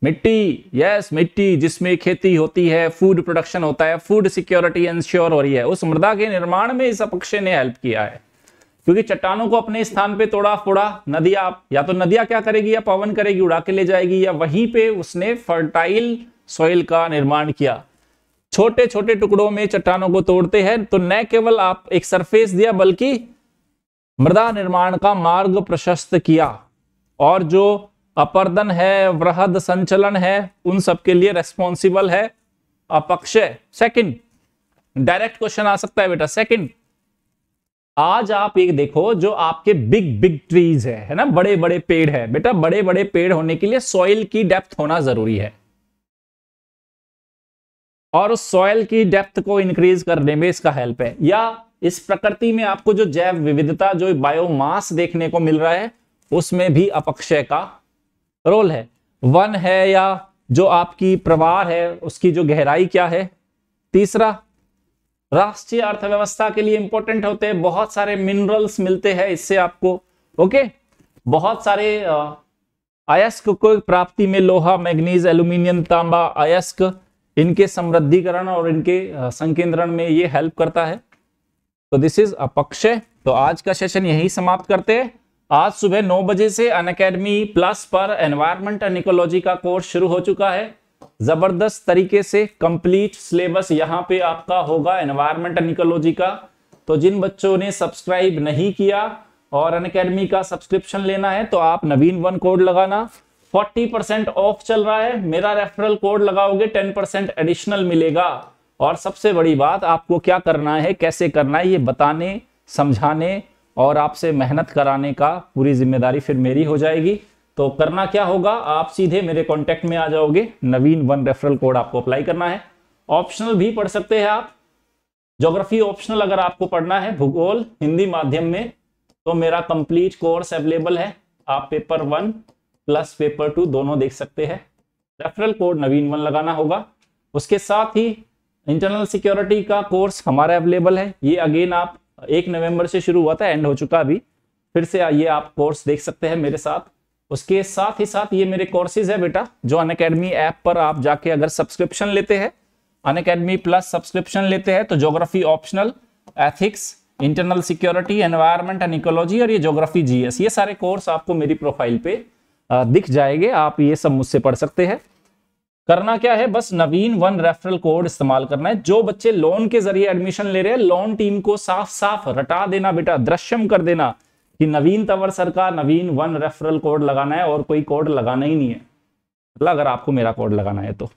मिट्टी यस मिट्टी जिसमें खेती होती है फूड प्रोडक्शन होता है फूड सिक्योरिटी इंश्योर हो रही है उस मृदा के निर्माण में इस अपक्ष ने हेल्प किया है क्योंकि चट्टानों को अपने स्थान पे तोड़ा फोड़ा नदियां या तो नदियां क्या करेगी या पवन करेगी उड़ा के ले जाएगी या वहीं पे उसने फर्टाइल सॉइल का निर्माण किया छोटे छोटे टुकड़ों में चट्टानों को तोड़ते हैं तो न केवल आप एक सरफेस दिया बल्कि मृदा निर्माण का मार्ग प्रशस्त किया और जो अपर्दन है वृहद संचलन है उन सबके लिए रेस्पॉन्सिबल है अपक्षय सेकंड डायरेक्ट क्वेश्चन आ सकता है बेटा सेकंड आज आप एक देखो जो आपके बिग बिग ट्रीज है है ना बड़े बड़े पेड़ है बेटा बड़े बड़े पेड़ होने के लिए सॉइल की डेप्थ होना जरूरी है और उस सॉइल की डेप्थ को इंक्रीज करने में इसका हेल्प है या इस प्रकृति में आपको जो जैव विविधता जो बायोमास देखने को मिल रहा है उसमें भी अपक्षय का रोल है वन है या जो आपकी प्रवार है उसकी जो गहराई क्या है तीसरा राष्ट्रीय अर्थव्यवस्था के लिए इंपॉर्टेंट होते हैं बहुत सारे मिनरल्स मिलते हैं इससे आपको ओके बहुत सारे अयस्क को प्राप्ति में लोहा मैग्नीज एल्यूमिनियम तांबा अयस्क इनके समृद्धिकरण और इनके संकेंद्रण में ये हेल्प करता है तो दिस इज अपक्षय तो आज का सेशन यही समाप्त करते हैं आज सुबह नौ बजे से अन अकेडमी प्लस पर एनवायरमेंट एंड इकोलॉजी का कोर्स शुरू हो चुका है जबरदस्त तरीके से कंप्लीट सिलेबस यहाँ पे आपका होगा एनवायरमेंट एंड इकोलॉजी का तो जिन बच्चों ने सब्सक्राइब नहीं किया और अन अकेडमी का सब्सक्रिप्शन लेना है तो आप नवीन वन कोड लगाना 40% ऑफ चल रहा है मेरा रेफरल कोड लगाओगे 10% एडिशनल मिलेगा और सबसे बड़ी बात आपको क्या करना है कैसे करना है ये बताने समझाने और आपसे मेहनत कराने का पूरी जिम्मेदारी फिर मेरी हो जाएगी तो करना क्या होगा आप सीधे मेरे कॉन्टेक्ट में आ जाओगे नवीन वन रेफरल कोड आपको अप्लाई करना है ऑप्शनल भी पढ़ सकते हैं आप ज्योग्राफी ऑप्शनल अगर आपको पढ़ना है भूगोल हिंदी माध्यम में तो मेरा कंप्लीट कोर्स अवेलेबल है आप paper one plus paper two दोनों देख सकते हैं रेफरल कोड नवीन वन लगाना होगा उसके साथ ही इंटरनल सिक्योरिटी का कोर्स हमारा अवेलेबल है ये अगेन आप एक नवंबर से शुरू हुआ था एंड हो चुका अभी फिर से ये आप कोर्स देख सकते हैं मेरे साथ उसके साथ ही साथ ये मेरे कोर्सेज है बेटा जो अन अकेडमी ऐप पर आप जाके अगर सब्सक्रिप्शन लेते हैं अन अकेडमी प्लस सब्सक्रिप्शन लेते हैं तो geography optional ethics internal security environment and ecology और ये जोग्राफी जीएस ये सारे कोर्स आपको मेरी प्रोफाइल पे दिख जाएंगे आप ये सब मुझसे पढ़ सकते हैं करना क्या है बस नवीन वन रेफरल कोड इस्तेमाल करना है जो बच्चे लोन के जरिए एडमिशन ले रहे हैं लोन टीम को साफ साफ रटा देना बेटा दृश्यम कर देना कि नवीन तवर सर का नवीन वन रेफरल कोड लगाना है और कोई कोड लगाना ही नहीं है मतलब अगर आपको मेरा कोड लगाना है तो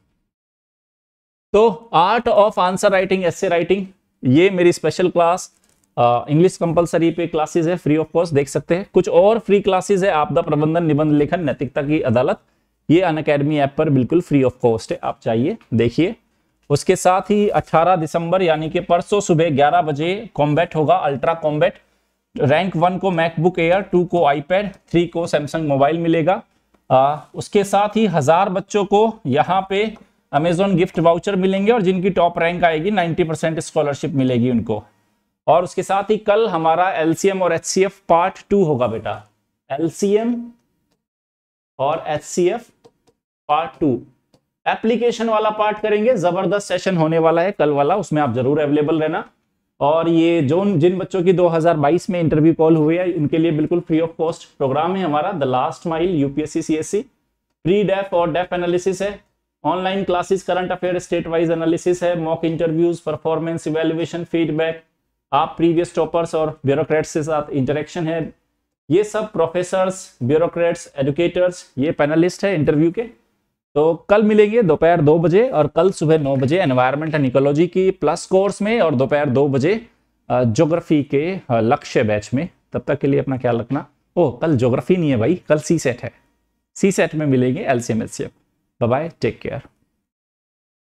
तो art of answer writing essay writing ये मेरी स्पेशल क्लास इंग्लिश कंपलसरी पे क्लासेस है फ्री ऑफ कॉस्ट देख सकते हैं कुछ और फ्री क्लासेस है आपदा प्रबंधन निबंध लेखन नैतिकता की अदालत ये अन अकेडमी ऐप पर बिल्कुल फ्री ऑफ कॉस्ट है आप चाहिए देखिए उसके साथ ही 18 दिसंबर यानी कि परसों सुबह 11 बजे कॉम्बैट होगा अल्ट्रा कॉम्बैट रैंक वन को मैकबुक एयर टू को आईपैड थ्री को सैमसंग मोबाइल मिलेगा आ, उसके साथ ही हज़ार बच्चों को यहाँ पे अमेजोन गिफ्ट वाउचर मिलेंगे और जिनकी टॉप रैंक आएगी 90 परसेंट स्कॉलरशिप मिलेगी उनको और उसके साथ ही कल हमारा एल और एच पार्ट टू होगा बेटा एल और एच पार्ट टू एप्लीकेशन वाला पार्ट करेंगे जबरदस्त सेशन होने वाला है कल वाला उसमें आप जरूर अवेलेबल रहना और ये जो जिन बच्चों की 2022 में इंटरव्यू कॉल हुई है उनके लिए बिल्कुल फ्री ऑफ कॉस्ट प्रोग्राम है हमारा the last mile UPSC CSC pre DAF और डेफ एनालिसिस है online classes current affair state wise analysis है mock interviews performance evaluation feedback आप प्रीवियस टॉपर्स और ब्यूरोक्रेट्स के साथ इंटरेक्शन है ये सब प्रोफेसर्स ब्यूरोक्रेट्स एजुकेटर्स ये पैनलिस्ट है इंटरव्यू के तो कल मिलेंगे दोपहर दो बजे और कल सुबह नौ बजे एनवायरमेंट एंड इकोलॉजी की प्लस कोर्स में और दोपहर दो बजे जोग्राफी के लक्ष्य बैच में तब तक के लिए अपना ख्याल रखना ओ कल जोग्राफी नहीं है भाई कल सी सेट है सी सेट में मिलेंगे L C M L C M bye take care